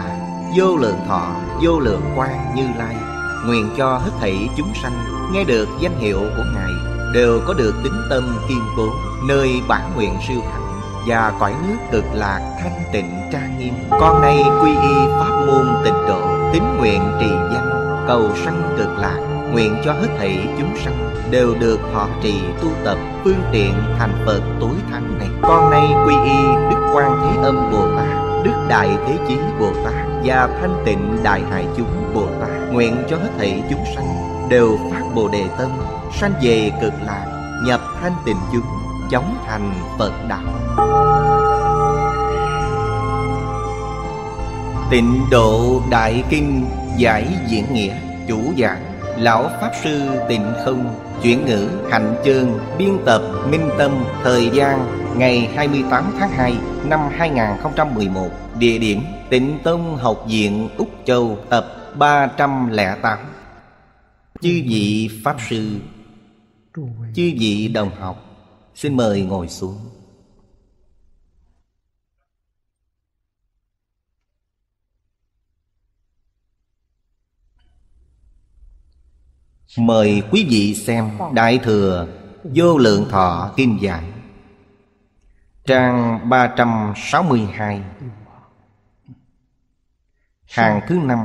đà vô lượng thọ vô lượng quan như lai nguyện cho hết thảy chúng sanh nghe được danh hiệu của ngài đều có được tính tâm kiên cố nơi bản nguyện siêu thẳng và cõi nước cực lạc thanh tịnh trang nghiêm con nay quy y pháp môn tịnh độ tín nguyện trì danh cầu sanh cực lạc nguyện cho hết thảy chúng sanh đều được họ trì tu tập phương tiện thành phật tối thắng này con nay quy y đức quan thế âm bồ tát Đức Đại Thế Chí Bồ Tát và Thanh Tịnh Đại Hải Chúng Bồ Tát nguyện cho hết thảy chúng sanh đều phát Bồ đề tâm, sanh về cực lạc, nhập thanh tịnh chúng, chóng thành Phật đạo. Tịnh độ Đại Kinh giải diễn nghĩa chủ giảng Lão Pháp Sư Tịnh Không Chuyển ngữ Hạnh Chương Biên tập Minh Tâm Thời gian ngày 28 tháng 2 năm 2011, địa điểm Tịnh Tông Học viện Úc Châu tập 308. Chư vị Pháp Sư, chư vị đồng học, xin mời ngồi xuống. Mời quý vị xem Đại Thừa Vô Lượng Thọ Kim Giải Trang 362 Hàng thứ năm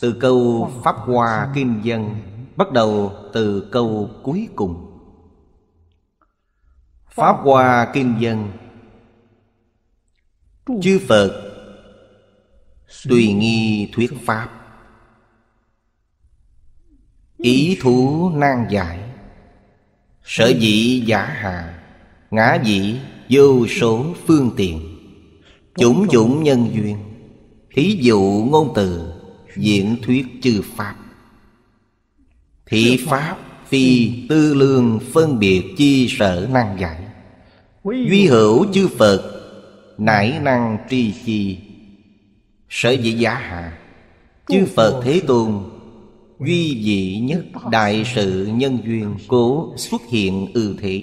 Từ câu Pháp Hoa Kim Dân Bắt đầu từ câu cuối cùng Pháp Hoa Kim Dân Chư Phật Tùy nghi thuyết Pháp Ý thú nan giải Sở dĩ giả hà Ngã dĩ vô số phương tiện Chủng chủng nhân duyên Thí dụ ngôn từ Diễn thuyết chư Pháp Thị Pháp phi tư lương phân biệt chi sở năng giải Duy hữu chư Phật Nải năng tri chi Sở dĩ giả hạ Chư Phật Thế Tôn Duy dị nhất đại sự nhân duyên Cố xuất hiện ư thị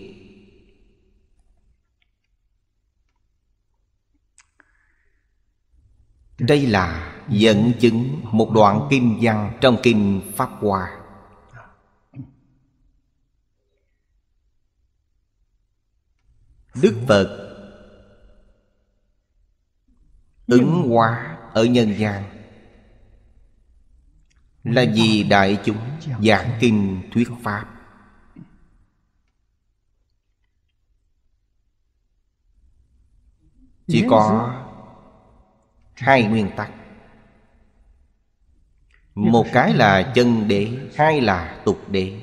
Đây là dẫn chứng một đoạn kinh văn trong kinh Pháp Hoa Đức Phật ứng hóa ở nhân gian là vì đại chúng giảng kinh thuyết pháp chỉ có hai nguyên tắc một cái là chân đế hai là tục đế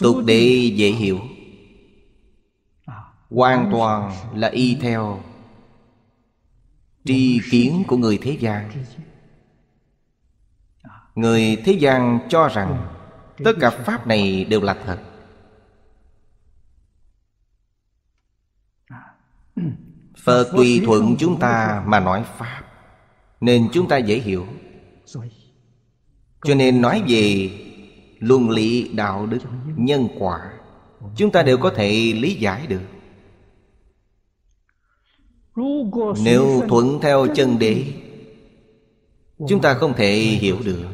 tục đế dễ hiểu hoàn toàn là y theo tri kiến của người thế gian người thế gian cho rằng tất cả pháp này đều là thật phật tùy thuận chúng ta mà nói pháp nên chúng ta dễ hiểu cho nên nói về luân lý đạo đức nhân quả chúng ta đều có thể lý giải được nếu thuận theo chân đế chúng ta không thể hiểu được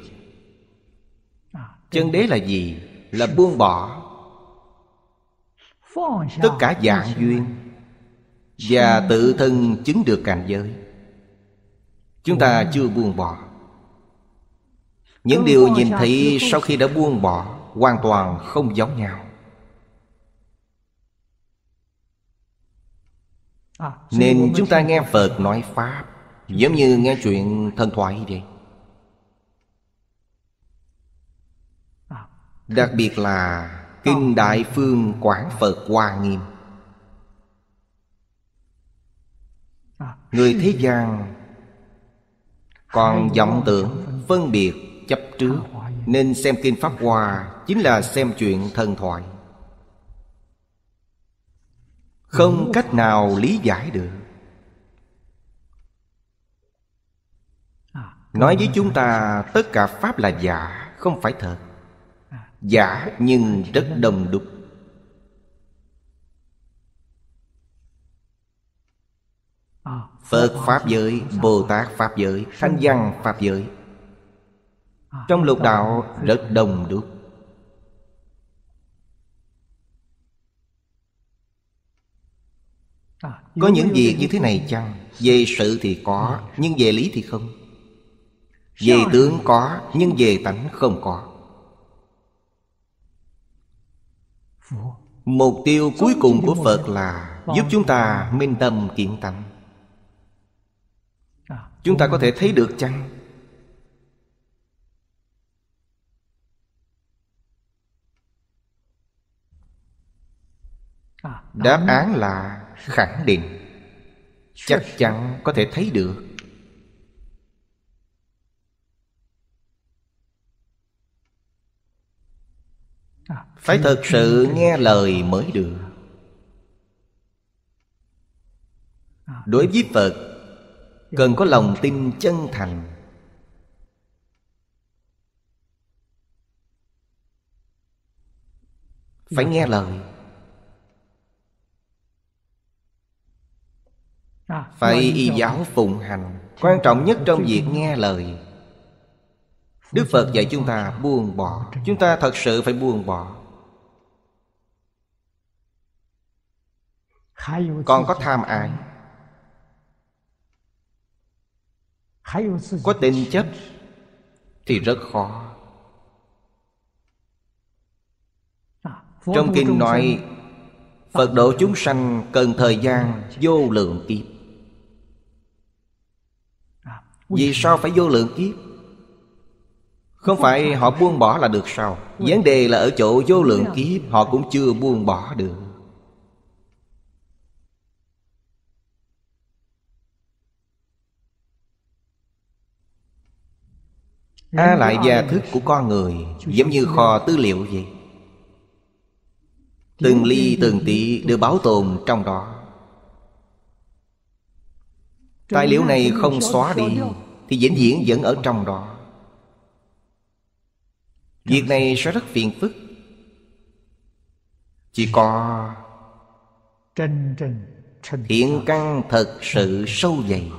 à, chân đế là gì là buông bỏ tất cả dạng duyên và tự thân chứng được cảnh giới chúng ta chưa buông bỏ những điều nhìn thấy sau khi đã buông bỏ hoàn toàn không giống nhau à, nên chúng ta nghe phật nói pháp giống như nghe chuyện thần thoại vậy à. đặc biệt là kinh ờ. đại phương quảng phật hoa nghiêm Người thế gian Còn vọng tưởng Phân biệt chấp trước à? Nên xem Kinh Pháp Hoa Chính là xem chuyện thần thoại Không cách nào lý giải được à, Nói với chúng ta Tất cả Pháp là giả Không phải thật à. Giả nhưng rất đông đúc Ờ, Phật Pháp giới, dạ. Bồ Tát Pháp giới, dạ. Thanh Văn Pháp giới ờ, Trong lục dạ. đạo rất đồng đúc ờ, Có những việc như thế này chăng? Về sự thì có, nhưng về lý thì không Về tướng có, nhưng về tánh không có Mục tiêu cuối cùng của Phật là Giúp chúng ta minh tâm kiện tánh chúng ta có thể thấy được chăng đáp án là khẳng định chắc chắn có thể thấy được phải thật sự nghe lời mới được đối với phật cần có lòng tin chân thành phải nghe lời phải y giáo phụng hành quan trọng nhất trong việc nghe lời đức phật dạy chúng ta buông bỏ chúng ta thật sự phải buông bỏ còn có tham ái có tình chất thì rất khó à, trong kinh nói phật độ chúng sanh cần thời gian vô lượng kiếp à, vì sao phải vô lượng kiếp không phải họ buông bỏ là được sao vấn đề là ở chỗ vô lượng kiếp họ cũng chưa buông bỏ được A lại gia thức của con người Giống như kho tư liệu vậy Từng ly từng tỷ đều bảo tồn trong đó Tài liệu này không xóa đi Thì vĩnh viễn vẫn ở trong đó Việc này sẽ rất phiền phức Chỉ có Thiện căn thật sự sâu dày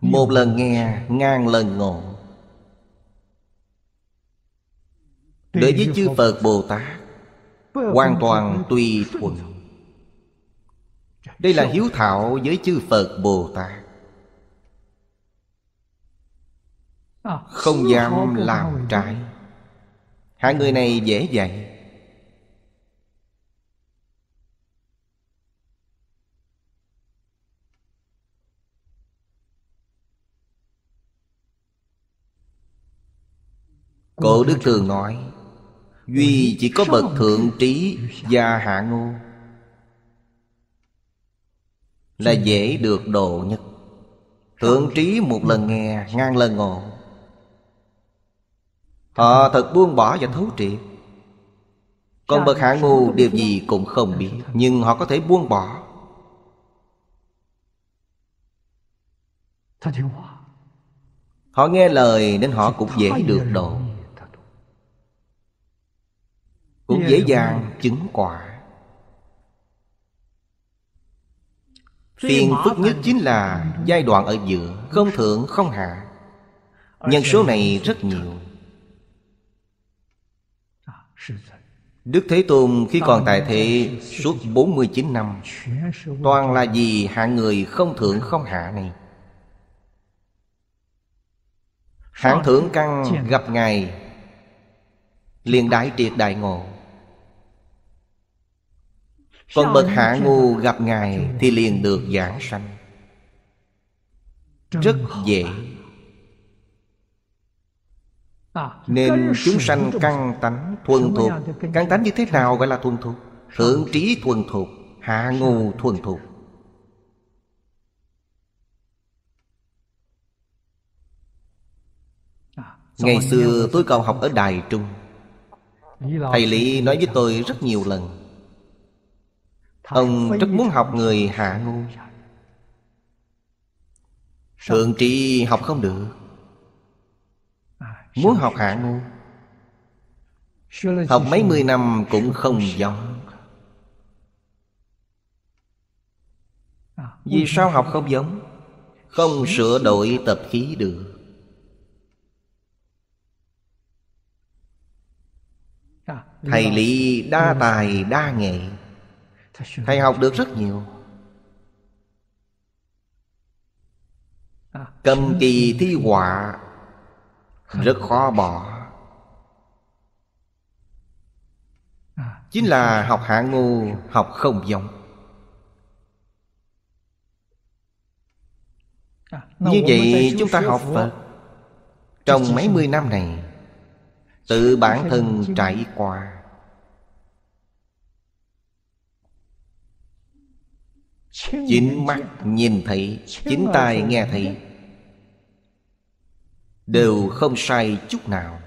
Một lần nghe ngàn lần ngộ Đối với chư Phật Bồ Tát Hoàn toàn tùy thuận Đây là hiếu thảo với chư Phật Bồ Tát à, Không dám làm trái Hai người này dễ dạy Cổ Đức Thường nói Duy chỉ có bậc thượng trí và hạ ngu Là dễ được độ nhất Thượng trí một lần nghe ngang lần ngộ Họ thật buông bỏ và thấu triệt Còn bậc hạ ngu điều gì cũng không biết Nhưng họ có thể buông bỏ Họ nghe lời nên họ cũng dễ được độ cũng dạ, dễ dàng chứng quả phiền phức nhất chính là dạ, giai đoạn ở giữa không thượng không hạ nhân số này rất nhiều à, Đức Thế Tôn khi còn tại thế suốt 49 năm Toàn là vì hạng người không thượng không hạ này Hạng thượng căn gặp Ngài liền đại triệt đại ngộ còn bậc hạ ngu gặp Ngài Thì liền được giảng sanh Rất dễ à, Nên chúng sanh căng tánh thuần thuộc Căng tánh như thế nào gọi là thuần thuộc Thượng trí thuần thuộc Hạ ngu thuần thuộc à, Ngày xưa tôi còn học ở Đài Trung Thầy Lý nói với tôi rất nhiều lần Ông rất muốn học người hạ ngu Thượng trị học không được à, Muốn học hạ ngu Học mấy mươi năm cũng không giống à, Vì sao học không giống Không sửa đổi tập khí được à, Thầy lý đa tài đa nghệ thầy học được rất nhiều à. cầm kỳ thi họa rất khó bỏ à. chính là học hạ ngu học không giống à, như vậy chúng ta học phật trong mấy mươi năm này tự bản thân trải qua Chính mắt nhìn thấy Chính tai nghe thấy Đều không sai chút nào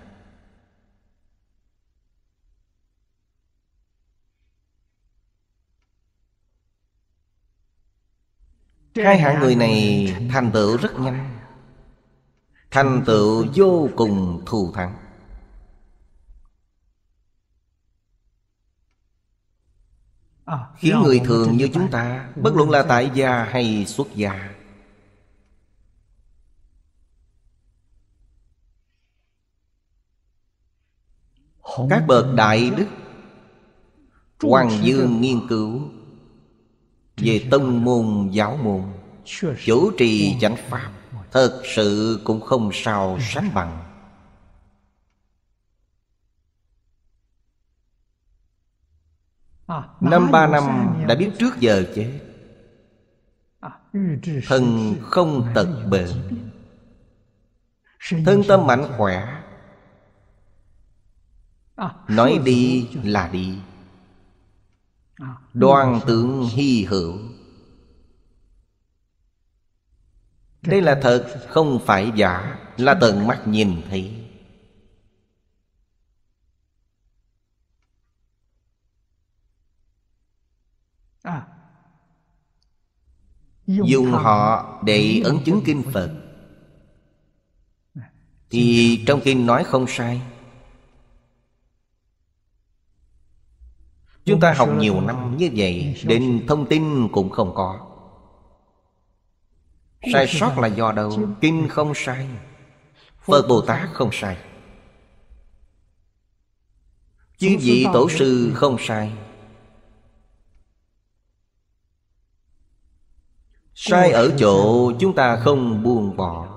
Hai hạng người này thành tựu rất nhanh Thành tựu vô cùng thù thắng Ờ, khiến người thường như chúng ta bất luận là tại gia hay xuất gia các bậc đại đức hoàng dương nghiên cứu về tông môn giáo môn chủ trì chánh pháp thật sự cũng không sao sánh bằng À, năm ba năm đã biết trước giờ chết à, Thân không tật bệnh Thân tâm mạnh khỏe à, Nói đi là đi Đoan tượng hy hữu Đây là thật không phải giả Là tận mắt nhìn thấy dùng họ để ấn chứng kinh phật thì trong kinh nói không sai chúng ta học nhiều năm như vậy đến thông tin cũng không có sai sót là do đâu kinh không sai phật bồ tát không sai chư vị tổ sư không sai sai ở chỗ chúng ta không buông bỏ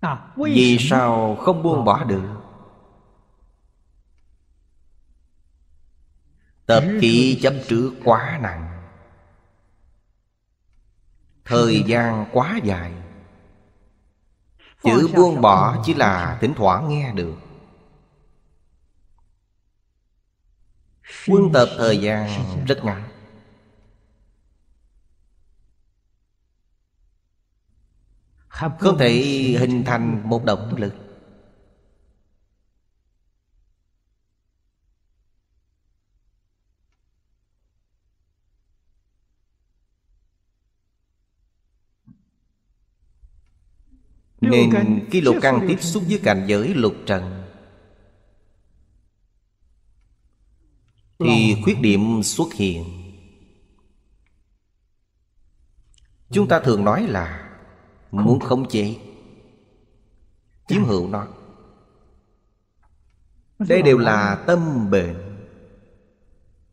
à, vì sao không buông ờ. bỏ được tập khí chấp trước quá nặng thời gian quá dài chữ buông bỏ chỉ là thỉnh thoảng nghe được Quân tập thời gian rất ngắn Không thể hình thành một động lực Nên khi lục căn tiếp xúc với cảnh giới lục trần thì khuyết điểm xuất hiện chúng ta thường nói là muốn khống chế chiếm hữu nó đây đều là tâm bệnh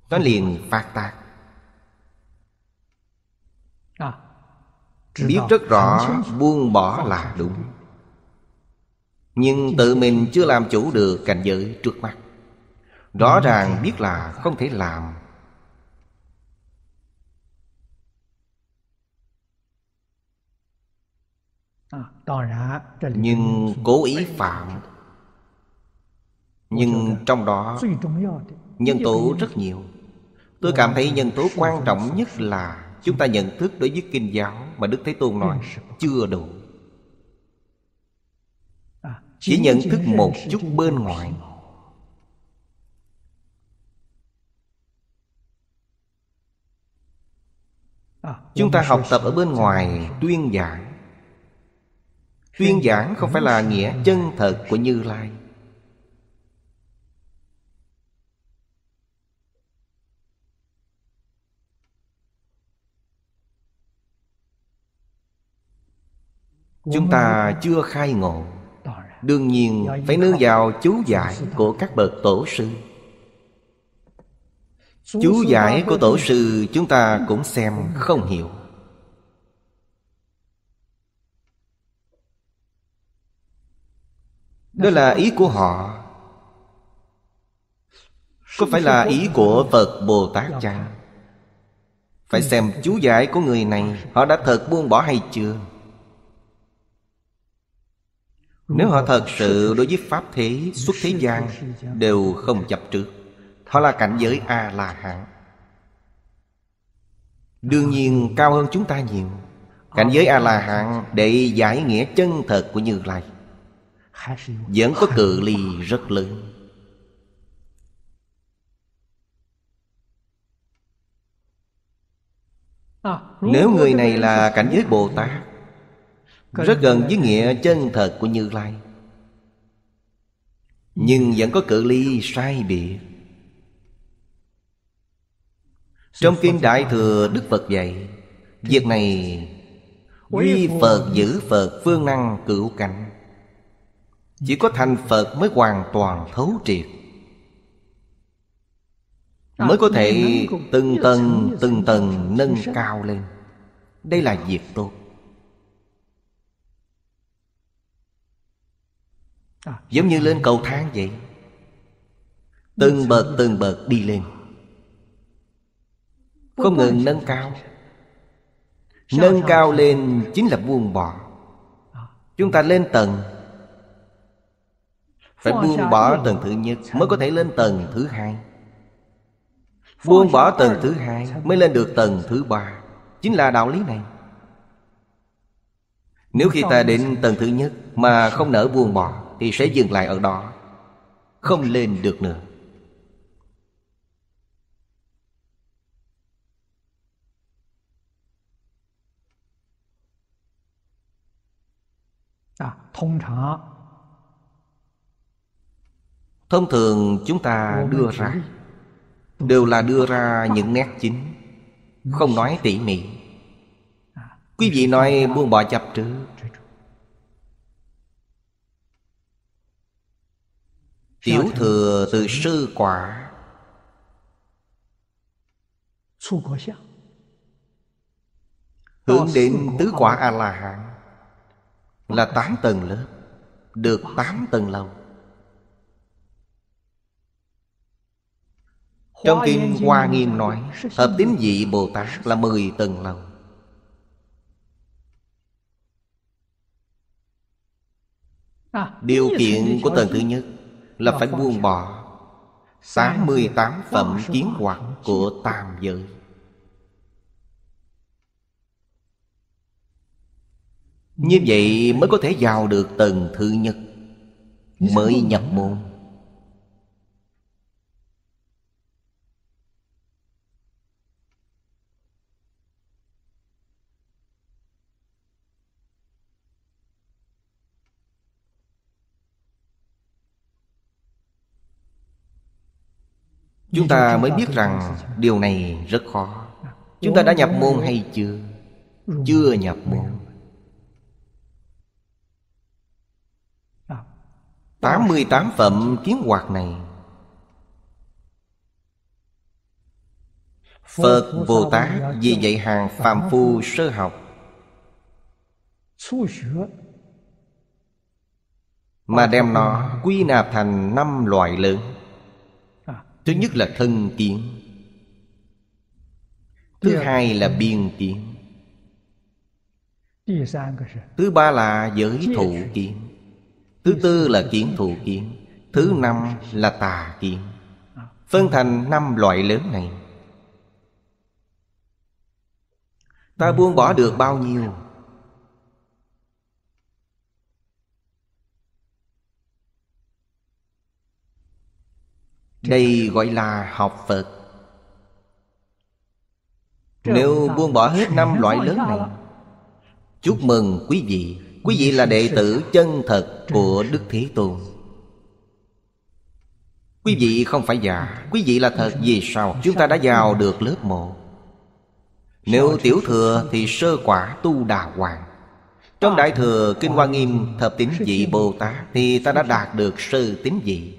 nó liền phát tác à, biết rất rõ buông bỏ là đúng nhưng tự mình chưa làm chủ được cảnh giới trước mắt Rõ ràng biết là không thể làm à, Nhưng cố ý phạm Nhưng trong đó Nhân tố rất nhiều Tôi cảm thấy nhân tố quan trọng nhất là Chúng ta nhận thức đối với kinh giáo Mà Đức Thế Tôn nói Chưa đủ à, Chỉ nhận thức một chút bên ngoài Chúng ta học tập ở bên ngoài tuyên giảng Tuyên giảng không phải là nghĩa chân thật của Như Lai Chúng ta chưa khai ngộ Đương nhiên phải nương vào chú giải của các bậc tổ sư chú giải của tổ sư chúng ta cũng xem không hiểu đó là ý của họ có phải là ý của phật bồ tát chăng phải xem chú giải của người này họ đã thật buông bỏ hay chưa nếu họ thật sự đối với pháp thế xuất thế gian đều không chấp trước Họ là cảnh giới A-la-hán Đương nhiên cao hơn chúng ta nhiều Cảnh giới A-la-hán để giải nghĩa chân thật của Như Lai Vẫn có cự ly rất lớn Nếu người này là cảnh giới Bồ Tát Rất gần với nghĩa chân thật của Như Lai Nhưng vẫn có cự ly sai biệt trong kinh Đại Thừa Đức Phật dạy Việc này Duy Phật giữ Phật phương năng cửu cảnh Chỉ có thành Phật mới hoàn toàn thấu triệt à, Mới có thể từng tầng từng tầng nâng cao lên Đây là việc tốt à. Giống như lên cầu thang vậy Từng bậc từng bậc đi lên không ngừng nâng cao Nâng cao lên chính là buông bỏ à. Chúng ta lên tầng Phải buông bỏ tầng thứ nhất Mới có thể lên tầng thứ hai Buông bỏ tầng thứ hai Mới lên được tầng thứ ba Chính là đạo lý này Nếu khi ta đến tầng thứ nhất Mà không nỡ buông bỏ Thì sẽ dừng lại ở đó Không lên được nữa thông thường chúng ta đưa ra đều là đưa ra những nét chính không nói tỉ mỉ à, quý vị nói buông bỏ chấp trước tiểu thừa từ sư quả hướng đến tứ quả a la hán là tám tầng lớp Được tám tầng lầu Trong kinh Hoa Nghiêm nói Hợp tín vị Bồ Tát là mười tầng lầu Điều kiện của tầng thứ nhất Là phải buông bỏ 88 phẩm kiến hoạt của tam giới Như vậy mới có thể vào được tầng thứ nhất Mới nhập môn Chúng ta mới biết rằng điều này rất khó Chúng ta đã nhập môn hay chưa? Chưa nhập môn 88 phẩm kiến hoạt này Phật Bồ Tát vì dạy hàng phàm phu sơ học Mà đem nó quy nạp thành năm loại lớn Thứ nhất là thân kiến Thứ hai là biên kiến Thứ ba là giới thủ kiến Thứ tư là kiến thủ kiến Thứ năm là tà kiến Phân thành năm loại lớn này Ta buông bỏ được bao nhiêu Đây gọi là học Phật Nếu buông bỏ hết năm loại lớn này Chúc mừng quý vị Quý vị là đệ tử chân thật của Đức Thế Tôn Quý vị không phải già Quý vị là thật vì sao Chúng ta đã vào được lớp mộ Nếu tiểu thừa thì sơ quả tu đà hoàng Trong đại thừa Kinh Hoa Nghiêm Thập tín vị Bồ Tát Thì ta đã đạt được sơ tín vị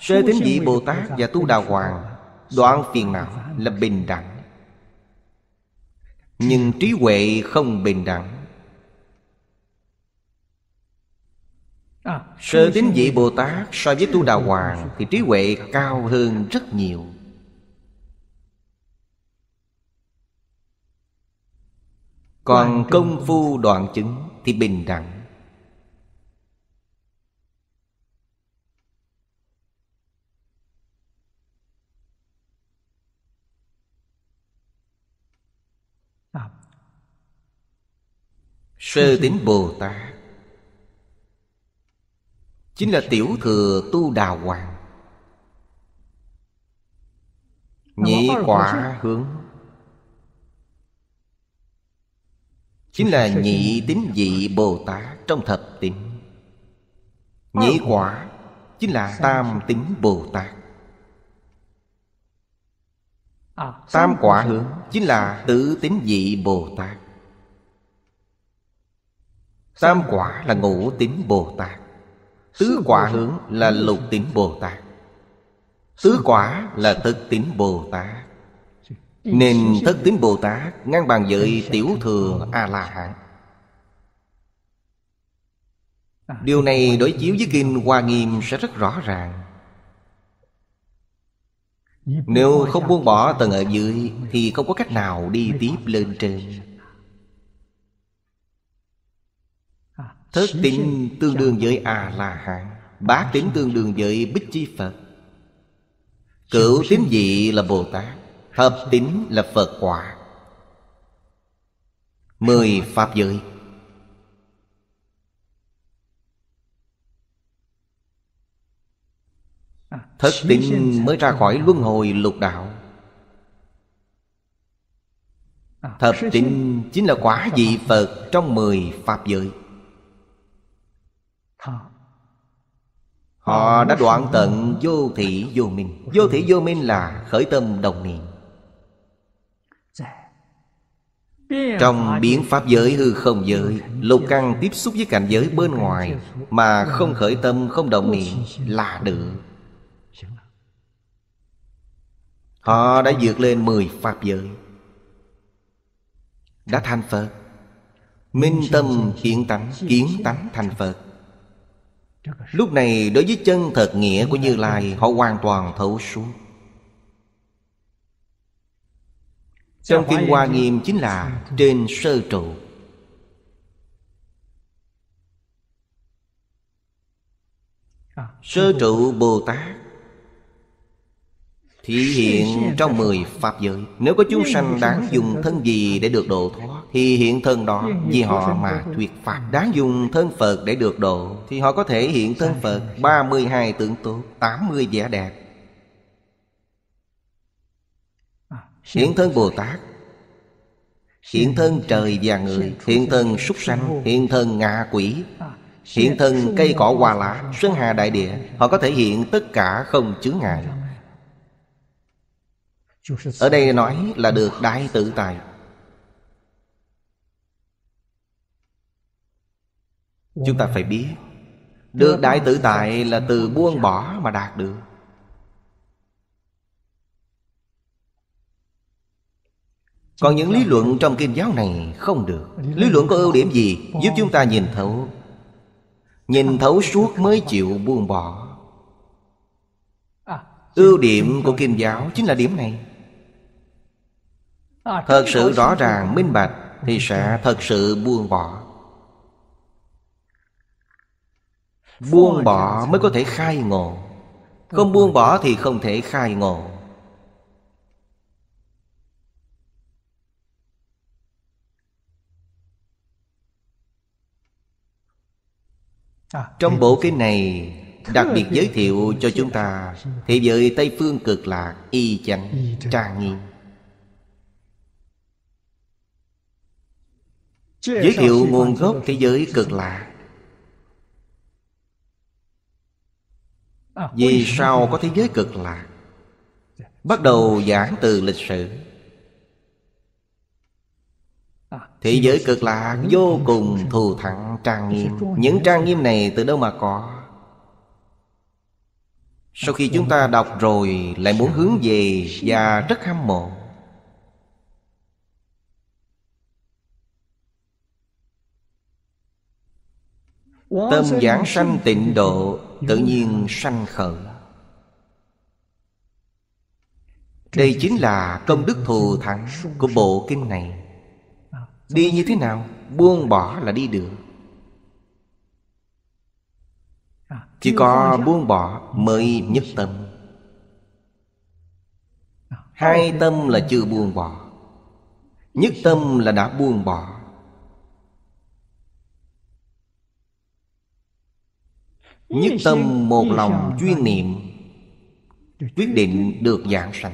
Sơ tín vị Bồ Tát và tu đà hoàng Đoạn phiền não là bình đẳng nhưng trí huệ không bình đẳng à, Sở tính vị Bồ Tát so với tu Đào Hoàng Thì trí huệ cao hơn rất nhiều Còn công phu đoạn chứng thì bình đẳng Sơ tính Bồ Tát Chính là tiểu thừa tu đào hoàng Nhị quả hướng Chính là nhị tính dị Bồ Tát trong thập tính ờ, Nhị quả Chính là tam tính Bồ Tát à, Tam quả hướng Chính là tứ tính dị Bồ Tát Tam quả là ngũ tính Bồ Tát Tứ quả hướng là lục tính Bồ Tát Tứ quả là thực tính Bồ Tát Nên thất tính Bồ Tát Ngang bằng với tiểu thừa A-la-hán à, Điều này đối chiếu với Kinh Hoa Nghiêm sẽ rất rõ ràng Nếu không buông bỏ tầng ở dưới Thì không có cách nào đi tiếp lên trên Thất tính tương đương với A-la-hán Bát tính tương đương với Bích Chi Phật Cửu tính dị là Bồ Tát Thập tính là Phật quả Mười Pháp giới à, Thất tính mới ra khỏi luân hồi lục đạo à, Thập tính chính là quả vị Phật trong mười Pháp giới Họ đã đoạn tận vô thị vô minh Vô thị vô minh là khởi tâm đồng niệm dạ. Trong biến pháp giới hư không giới Lục căng tiếp xúc với cảnh giới bên ngoài Mà không khởi tâm không đồng niệm là được dạ. Họ đã vượt lên mười pháp giới Đã thành Phật Minh tâm hiện tánh Kiến tánh thành Phật Lúc này đối với chân thật nghĩa của Như Lai Họ hoàn toàn thấu suốt Trong Kinh Hoa Nghiêm chính là trên sơ trụ Sơ trụ Bồ Tát Thị hiện trong mười Pháp giới Nếu có chúng sanh đáng dùng thân gì để được độ thoát Thì hiện thân đó vì họ mà thuyết Pháp Đáng dùng thân Phật để được độ Thì họ có thể hiện thân Phật 32 tượng tốt 80 vẻ đẹp à, Hiện thân Bồ Tát Hiện thân trời và người Hiện thân súc sanh Hiện thân ngạ quỷ à, Hiện thân cây cỏ hoa lá xuân hà đại địa Họ có thể hiện tất cả không chướng ngại dạ ở đây nói là được đại tự tại chúng ta phải biết được đại tự tại là từ buông bỏ mà đạt được còn những lý luận trong kinh giáo này không được lý luận có ưu điểm gì giúp chúng ta nhìn thấu nhìn thấu suốt mới chịu buông bỏ à, ưu điểm của kinh giáo chính là điểm này Ờ, thật sự rõ ràng minh bạch thì sẽ thật sự buông bỏ buông bỏ mới có thể khai ngộ không buông bỏ thì không thể khai ngộ à, trong bộ kinh này đặc biệt giới thiệu cho chúng ta thế giới tây phương cực lạc y chánh trang nghiêm Giới thiệu nguồn gốc thế giới cực lạ à, Vì sao có thế giới cực lạ Bắt đầu giảng từ lịch sử à, Thế giới cực lạ vô cùng thù thẳng trang nghiêm Những trang nghiêm này từ đâu mà có Sau khi chúng ta đọc rồi Lại muốn hướng về Và rất hâm mộ Tâm giảng sanh tịnh độ Tự nhiên sanh khởi Đây chính là công đức thù thắng Của bộ kinh này à, Đi như thế nào Buông bỏ là đi được à, Chỉ có buông bỏ mới nhất tâm à, Hai tâm là chưa buông bỏ Nhất tâm là đã buông bỏ Nhất tâm một lòng chuyên niệm Quyết định được giảng sanh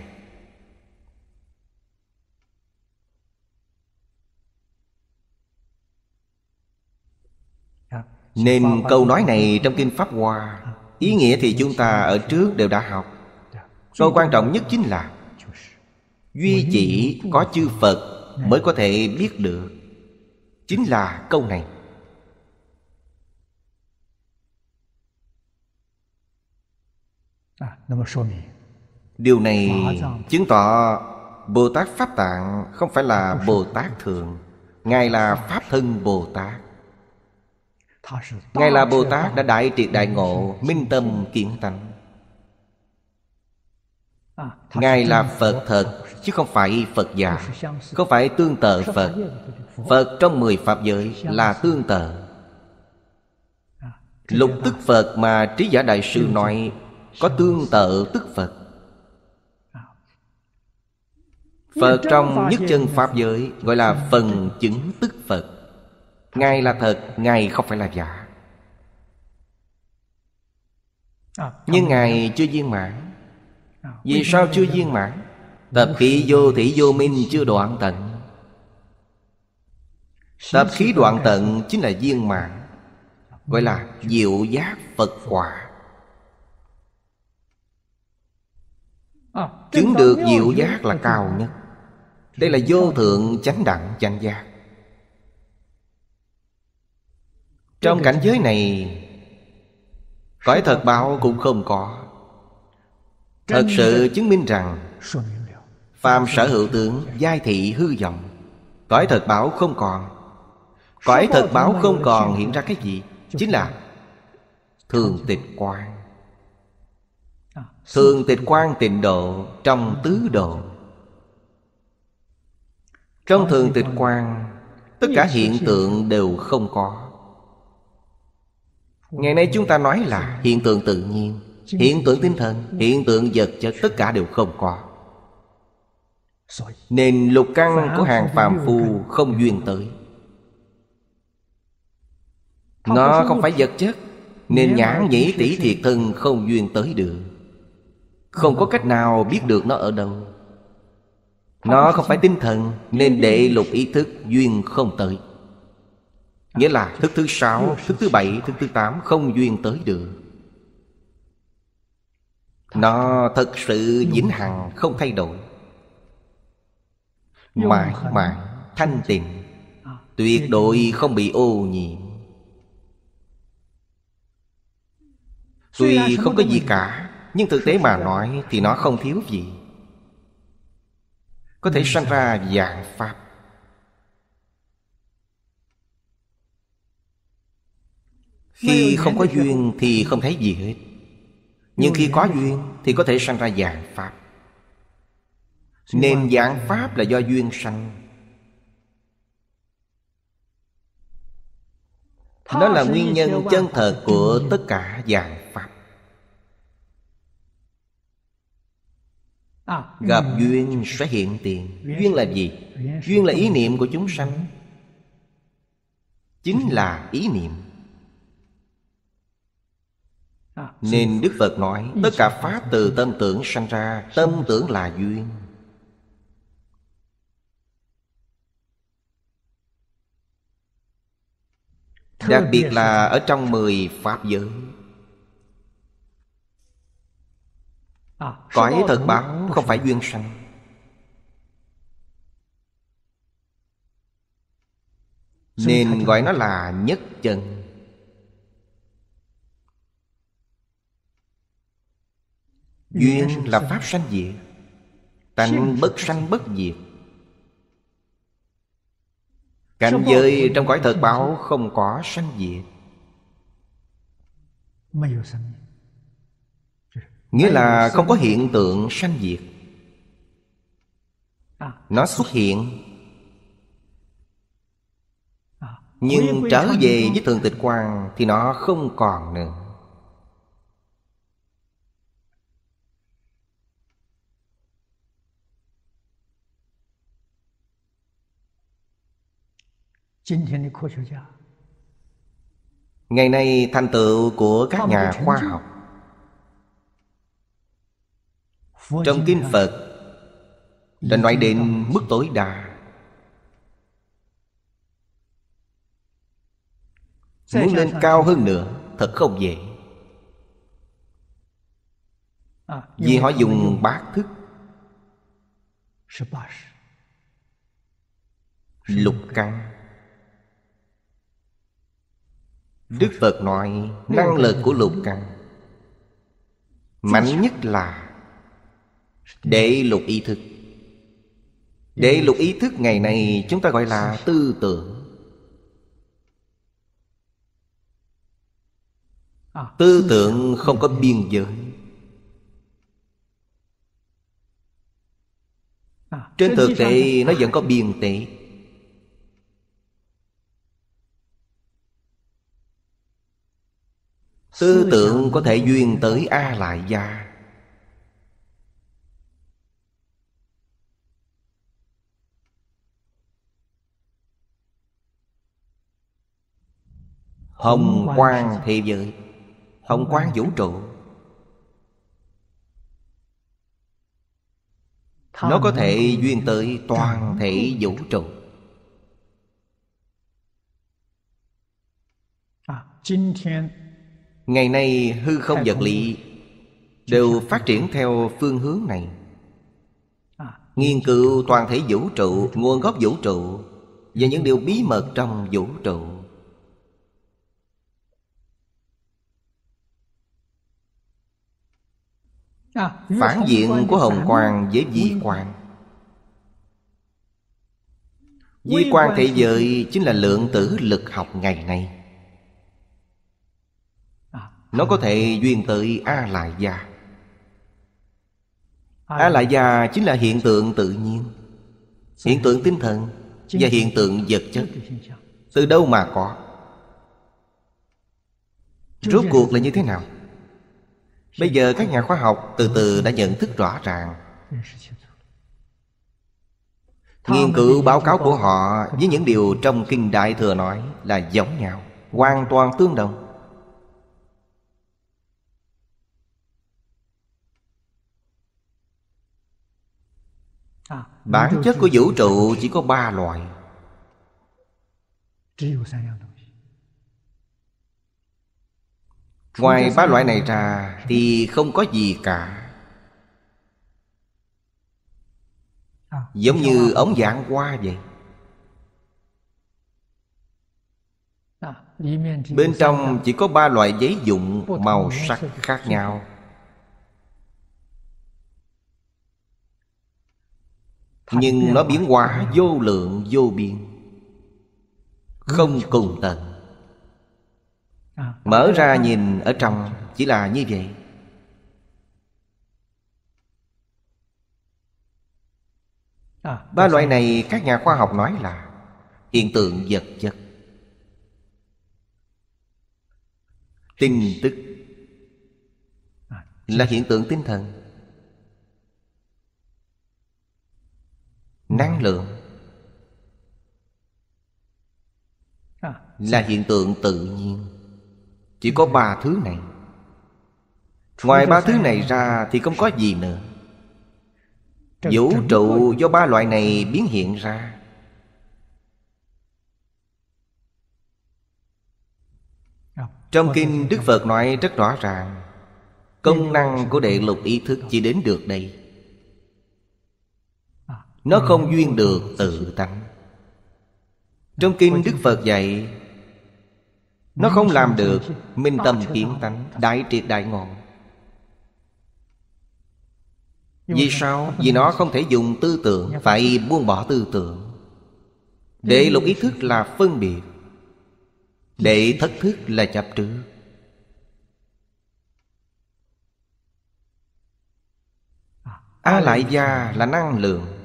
dạ, Nên câu nói này trong Kinh Pháp Hoa Ý nghĩa thì chúng ta ở trước đều đã học dạ, câu quan trọng nhất chính là Duy chỉ có chư Phật mới dạ. có thể biết được Chính là câu này À, điều này chứng tỏ bồ tát pháp tạng không phải là bồ tát thường ngài là pháp thân bồ tát ngài là bồ tát đã đại triệt đại ngộ minh tâm kiến tánh à, ngài là phật thật chứ không phải phật giả không phải tương tự phật phật trong mười pháp giới là tương tự à, lục tức phật mà trí giả đại sư nói có tương tự tức Phật Phật trong nhất chân Pháp giới Gọi là phần chứng tức Phật Ngài là thật, Ngài không phải là giả à, Nhưng Ngài chưa viên mãn à, Vì sao chưa viên mãn? Tập khí vô thị vô minh chưa đoạn tận Tập khí đoạn tận chính là viên mãn Gọi là diệu giác Phật quả Ờ, chứng được diệu giác là cao nhất Đây là vô thượng chánh đẳng chánh giác Trong cảnh giới này Cõi thật báo cũng không có Thật sự chứng minh rằng Phàm sở hữu tướng Giai thị hư vọng Cõi thật báo không còn Cõi thật báo không còn hiện ra cái gì Chính là Thường tịch quang. Thường tịch quan tịnh độ trong tứ độ Trong thường tịch quan Tất cả hiện tượng đều không có Ngày nay chúng ta nói là hiện tượng tự nhiên Hiện tượng tinh thần Hiện tượng vật chất tất cả đều không có Nên lục căn của hàng phàm phu không duyên tới Nó không phải vật chất Nên nhãn nhĩ tỷ thiệt thân không duyên tới được không có cách nào biết được nó ở đâu Nó không phải tinh thần Nên đệ lục ý thức duyên không tới Nghĩa là thức thứ sáu, thức thứ bảy, thức thứ tám Không duyên tới được Nó thật sự dính hằng không thay đổi Mãi mãi thanh tịnh à, Tuyệt đối không bị ô nhiễm Tuy không có gì cả nhưng thực tế mà nói thì nó không thiếu gì Có thể sanh ra dạng Pháp Khi không có duyên thì không thấy gì hết Nhưng khi có duyên thì có thể sanh ra dạng Pháp nên dạng Pháp là do duyên sanh Nó là nguyên nhân chân thật của tất cả dạng Pháp À, Gặp ừ. duyên sẽ hiện tiền Duyên là gì? Duyên là ý niệm của chúng sanh ừ. Chính là ý niệm à, Nên Đức Phật nói ừ. Tất cả pháp từ tâm tưởng sanh ra Tâm tưởng là duyên Đặc biệt là ở trong mười Pháp giới Cõi thật báo không phải duyên sanh Nên gọi nó là nhất chân Duyên là pháp sanh diệt Tánh bất sanh bất diệt Cảnh giới trong cõi thật báo không có sanh diệt Nghĩa là không có hiện tượng sanh diệt à. Nó xuất hiện à. Nhưng trở về với thường tịch quan Thì nó không còn nữa Ngày nay thành tựu của các nhà khoa học Trong Kinh Phật Đã nói đến mức tối đa Muốn lên cao hơn nữa Thật không dễ à, Vì họ dùng bát thức Lục căn Đức Phật nói Năng lực của lục căn Mạnh nhất là để lục ý thức để ừ. lục ý thức ngày nay chúng ta gọi là tư tưởng à, Tư tưởng không có biên giới à, Trên thực tế nó vẫn có biên tế Tư tưởng có thể duyên tới A Lại Gia Hồng quang thế giới Hồng quang vũ trụ Nó có thể duyên tới toàn thể vũ trụ Ngày nay hư không vật lý Đều phát triển theo phương hướng này Nghiên cứu toàn thể vũ trụ Nguồn gốc vũ trụ Và những điều bí mật trong vũ trụ Phản diện của Hồng Quang với Di Quang Di quan thế giới chính là lượng tử lực học ngày nay Nó có thể duyên tới A-lại gia A-lại gia chính là hiện tượng tự nhiên Hiện tượng tinh thần Và hiện tượng vật chất Từ đâu mà có Rốt cuộc là như thế nào Bây giờ các nhà khoa học từ từ đã nhận thức rõ ràng Nghiên cứu báo cáo của họ với những điều trong Kinh Đại Thừa nói là giống nhau Hoàn toàn tương đồng Bản chất của vũ trụ chỉ có ba loại Ngoài ba loại này ra Thì không có gì cả à, Giống như ống dạng hoa vậy à, Bên trong chỉ có ba loại giấy dụng màu sắc khác nhau Nhưng nó biến hóa vô lượng vô biên Không cùng tận Mở ra nhìn ở trong chỉ là như vậy à, Ba loại này các nhà khoa học nói là Hiện tượng vật chất Tin tức à, Là hiện tượng tinh thần Năng ừ. lượng à, Là hiện tượng tự nhiên chỉ có ba thứ này Ngoài ba thứ này ra thì không có gì nữa Vũ trụ do ba loại này biến hiện ra Trong kinh Đức Phật nói rất rõ ràng Công năng của đệ lục ý thức chỉ đến được đây Nó không duyên được tự tánh Trong kinh Đức Phật dạy nó không làm được Minh tâm kiến tánh Đại triệt đại ngọn Vì sao? Vì nó không thể dùng tư tưởng Phải buông bỏ tư tưởng Để lục ý thức là phân biệt Để thất thức là chập trước à, A à, lại ừ. gia là năng lượng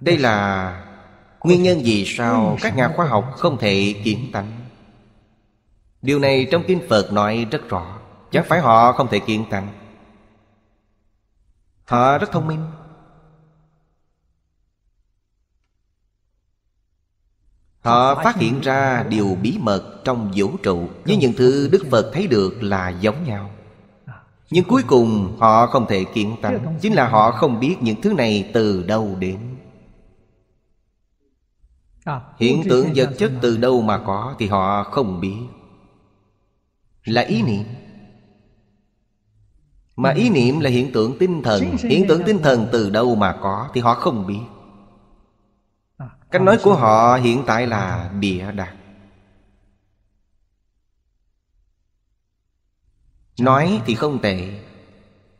Đây là nguyên nhân vì sao các nhà khoa học không thể kiến tánh Điều này trong Kinh Phật nói rất rõ Chẳng phải họ không thể kiến tánh Họ rất thông minh Họ phát hiện ra điều bí mật trong vũ trụ Với những thứ Đức Phật thấy được là giống nhau à, Nhưng cuối cùng họ không thể kiện tánh Chính là họ không biết những thứ này từ đâu đến À, hiện tượng vật chất từ đâu mà có thì họ không biết là ý niệm mà ý ừ. niệm là hiện tượng tinh thần hiện tượng tinh thần từ đâu mà có thì họ không biết à, cách nói của họ hiện tại là à. bịa đặt nói thì không tệ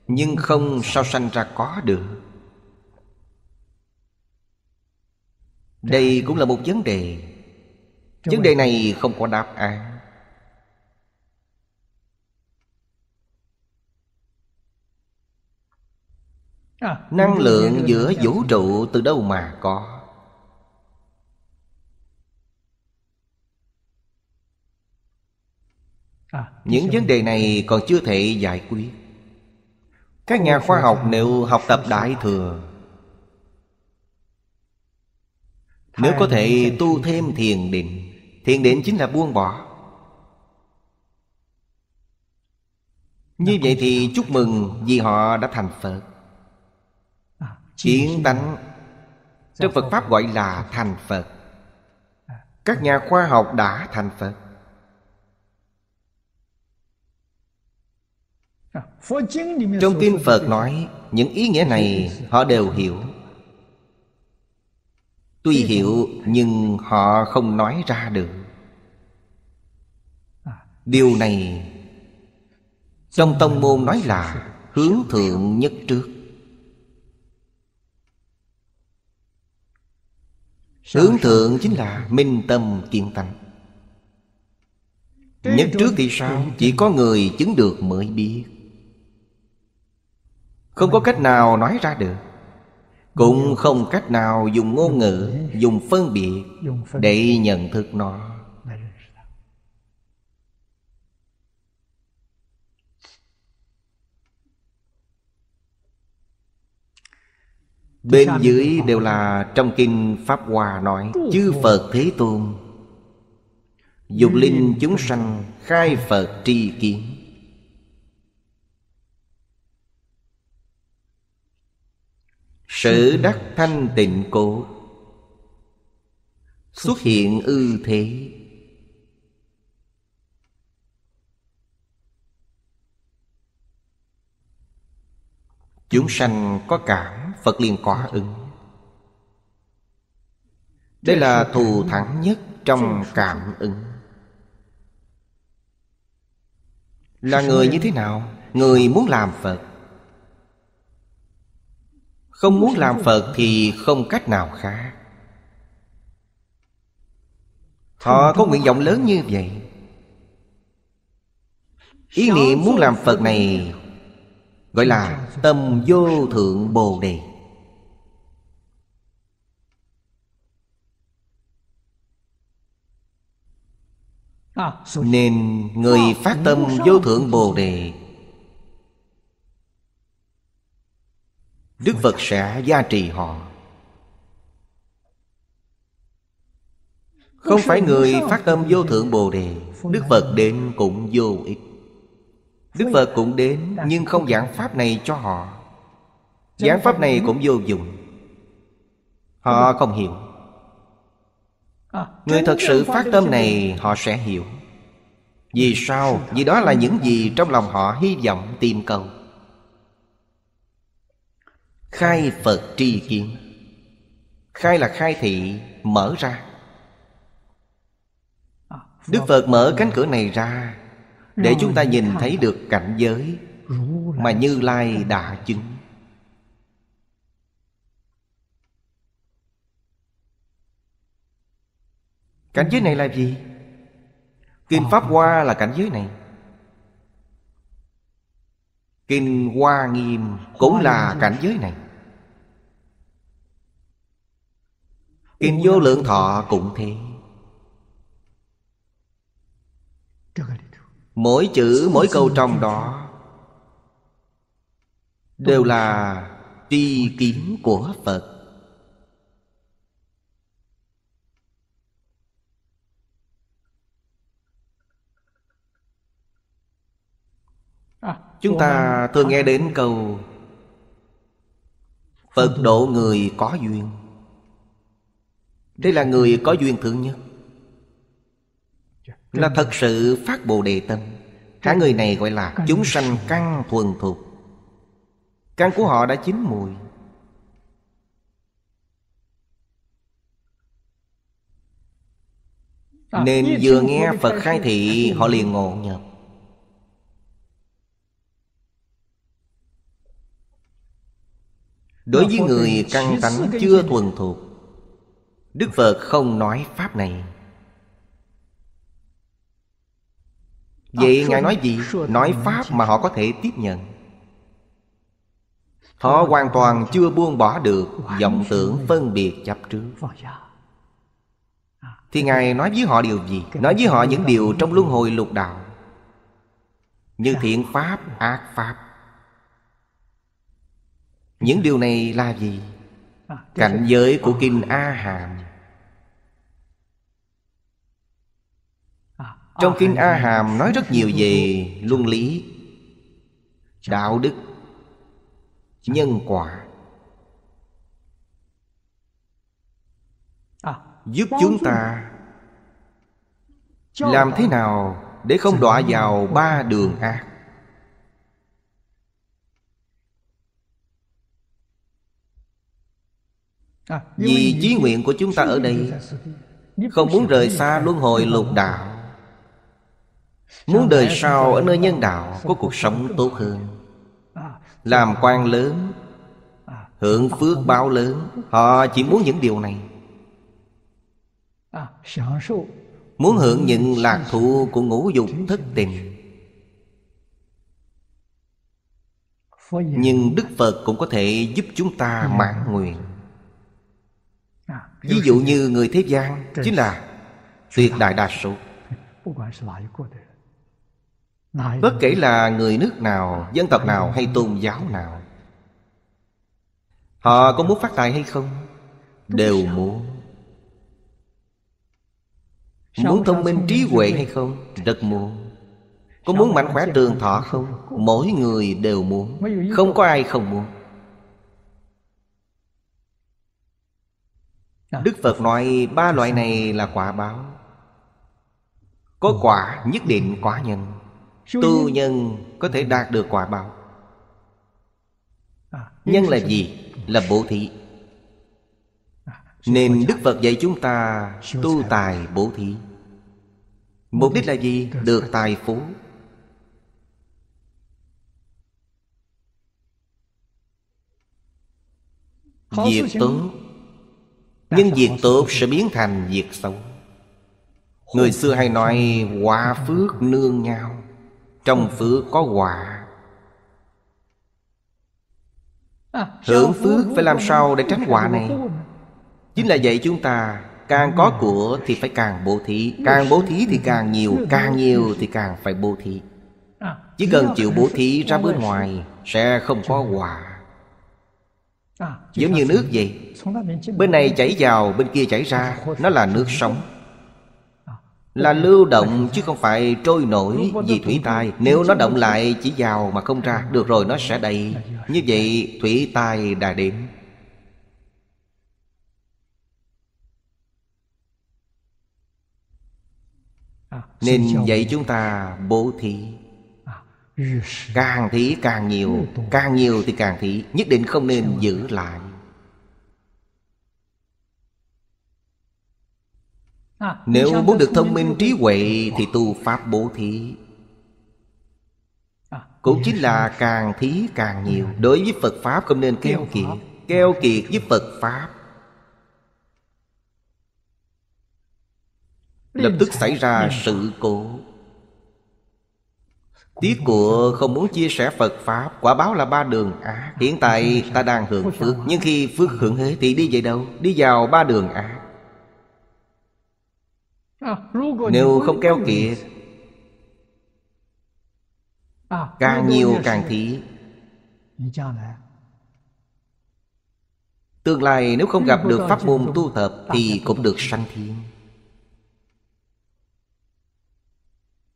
nhưng không sao sanh ra có được đây cũng là một vấn đề vấn đề này không có đáp án à, năng lượng giữa vũ trụ từ đâu mà có à, những vấn đề này còn chưa thể giải quyết các nhà khoa học nếu học tập đại thừa Nếu có thể tu thêm thiền định Thiền định chính là buông bỏ Như vậy thì chúc mừng vì họ đã thành Phật à, Chiến tánh Trong Phật Pháp gọi là thành Phật à. Các nhà khoa học đã thành Phật à, Trong kinh Phật nói Những ý nghĩa này họ đều hiểu Tuy ừ. hiểu nhưng họ không nói ra được à. Điều này Trong tông môn nói là Hướng thượng nhất trước Hướng thượng chính là minh tâm kiên tánh Nhất trước thì sao Chỉ có người chứng được mới biết Không có cách nào nói ra được cũng không cách nào dùng ngôn ngữ dùng phân biệt để nhận thức nó bên dưới đều là trong kinh pháp hòa nói chư phật thế tôn dục linh chúng sanh khai phật tri kiến Sự đắc thanh tịnh cố Xuất hiện ư thế Chúng sanh có cảm Phật liền quả ứng Đây là thù thẳng nhất trong cảm ứng Là người như thế nào? Người muốn làm Phật không muốn làm Phật thì không cách nào khác Họ có nguyện vọng lớn như vậy Ý niệm muốn làm Phật này Gọi là tâm vô thượng Bồ Đề à, Nên người phát tâm vô thượng Bồ Đề Đức Phật sẽ gia trì họ Không phải người phát tâm vô thượng Bồ Đề Đức Phật đến cũng vô ích Đức Phật cũng đến Nhưng không giảng Pháp này cho họ Giảng Pháp này cũng vô dụng Họ không hiểu à, Người thật sự phát tâm này họ sẽ hiểu Vì sao? Vì đó là những gì trong lòng họ hy vọng tìm cầu khai phật tri kiến khai là khai thị mở ra đức phật mở cánh cửa này ra để chúng ta nhìn thấy được cảnh giới mà như lai đã chứng cảnh giới này là gì kinh pháp hoa là cảnh giới này Kinh Hoa Nghiêm cũng là cảnh giới này Kinh Vô Lượng Thọ cũng thế Mỗi chữ mỗi câu trong đó Đều là tri kiến của Phật Chúng ta thường nghe đến câu Phật độ người có duyên Đây là người có duyên thứ nhất Là thật sự phát bồ đề tâm Cả người này gọi là chúng sanh căn thuần thuộc Căn của họ đã chín mùi à, Nên vừa nghe Phật khai thị Họ liền ngộ nhập Đối với người căn tánh chưa thuần thuộc Đức Phật không nói Pháp này Vậy Ngài nói gì? Nói Pháp mà họ có thể tiếp nhận Họ hoàn toàn chưa buông bỏ được vọng tưởng phân biệt chấp trước Thì Ngài nói với họ điều gì? Nói với họ những điều trong luân hồi lục đạo Như dạ. thiện Pháp, ác Pháp những điều này là gì à, cảnh giới của Kim a hàm à, trong à, Kim a hàm nói rất nhiều về luân lý đạo đức nhân quả giúp chúng ta làm thế nào để không đọa vào ba đường ác Vì chí nguyện của chúng ta ở đây Không muốn rời xa luân hồi lục đạo Muốn đời sau ở nơi nhân đạo Có cuộc sống tốt hơn Làm quan lớn Hưởng phước bao lớn Họ chỉ muốn những điều này Muốn hưởng những lạc thụ của ngũ dục thất tình Nhưng Đức Phật cũng có thể giúp chúng ta mãn nguyện Ví dụ như người thế gian Chính là tuyệt đại đa số Bất kể là người nước nào Dân tộc nào hay tôn giáo nào Họ có muốn phát tài hay không? Đều muốn Muốn thông minh trí huệ hay không? Rất muốn Có muốn mạnh khỏe trường thọ không? Mỗi người đều muốn Không có ai không muốn À. Đức Phật nói ba loại này là quả báo Có ừ. quả nhất định quả nhân Tu nhân có thể đạt được quả báo à, Nhân là gì? Là bố thí à, Nên Đức Phật dạy chúng ta tu tài bố thí Mục đích là gì? Được tài phú Việc tốt nhưng việc tốt sẽ biến thành việc xấu Người xưa hay nói quả phước nương nhau Trong phước có quả à, Hưởng phước phải làm sao để tránh quả này Chính là vậy chúng ta Càng có của thì phải càng bố thí Càng bố thí thì càng nhiều Càng nhiều thì càng phải bố thí à, Chỉ cần chịu bố thí ra bên ngoài Sẽ không có quả À, Giống như nước vậy Bên này chảy vào bên kia chảy ra Nó là nước sống à, Là lưu động chứ không phải trôi nổi vì thủy tai Nếu nó động lại chỉ vào mà không ra Được rồi nó sẽ đầy Như vậy thủy tai đà điểm, Nên dạy chúng ta bố thí Càng thí càng nhiều Càng nhiều thì càng thí Nhất định không nên giữ lại à, Nếu muốn được thông minh trí huệ Thì tu Pháp bố thí à, Cũng chính là càng thí càng nhiều Đối với Phật Pháp không nên keo kiệt Keo kiệt với Phật Pháp Lập tức xảy ra sự cố Tiếc của không muốn chia sẻ Phật Pháp Quả báo là ba đường ác à, Hiện tại ta đang hưởng phước Nhưng khi phước hưởng hết thì đi về đâu? Đi vào ba đường ác à, Nếu không keo kiệt à, Càng nhiều càng thị Tương lai nếu không gặp được pháp môn tu tập Thì cũng được sanh thiên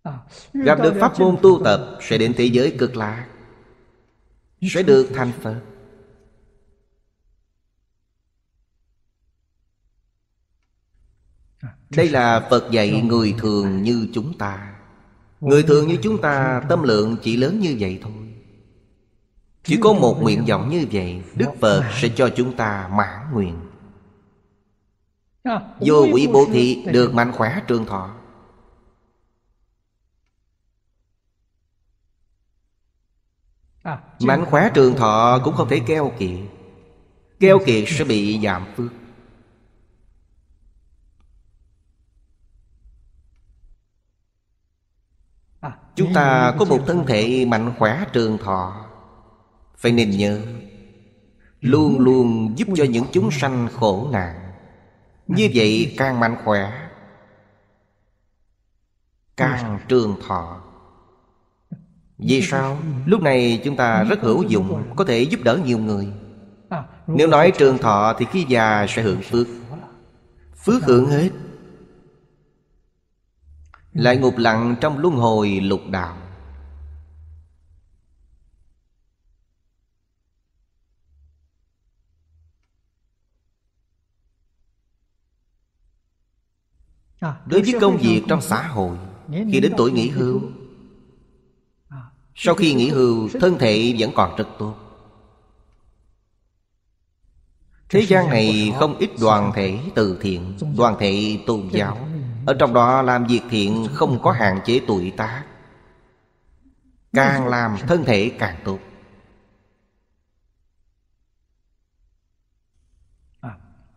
À, Gặp được pháp môn tu tập Sẽ đến thế giới cực lạ Sẽ được thành Phật à, Đây là Phật dạy người thường như chúng ta vâng, Người thường như chúng ta tâm lượng chỉ lớn như vậy thôi Chỉ có một nguyện vọng như vậy Đức Phật sẽ cho chúng ta mãn nguyện à, Vô quỷ bố thị được mạnh khỏe trường thọ À, mạnh khỏe trường thọ cũng không thể keo kiệt Keo kiệt sẽ bị giảm phước à, Chúng ta có một thân thể mạnh khỏe trường thọ Phải nên nhớ Luôn luôn giúp cho những chúng sanh khổ nạn Như vậy càng mạnh khỏe Càng trường thọ vì sao? Lúc này chúng ta rất hữu dụng Có thể giúp đỡ nhiều người Nếu nói trường thọ thì khi già sẽ hưởng phước Phước hưởng hết Lại ngục lặng trong luân hồi lục đạo Đối với công việc trong xã hội Khi đến tuổi nghỉ hưu sau khi nghỉ hưu Thân thể vẫn còn rất tốt Thế gian này không ít đoàn thể từ thiện Đoàn thể tôn giáo Ở trong đó làm việc thiện không có hạn chế tuổi tác Càng làm thân thể càng tốt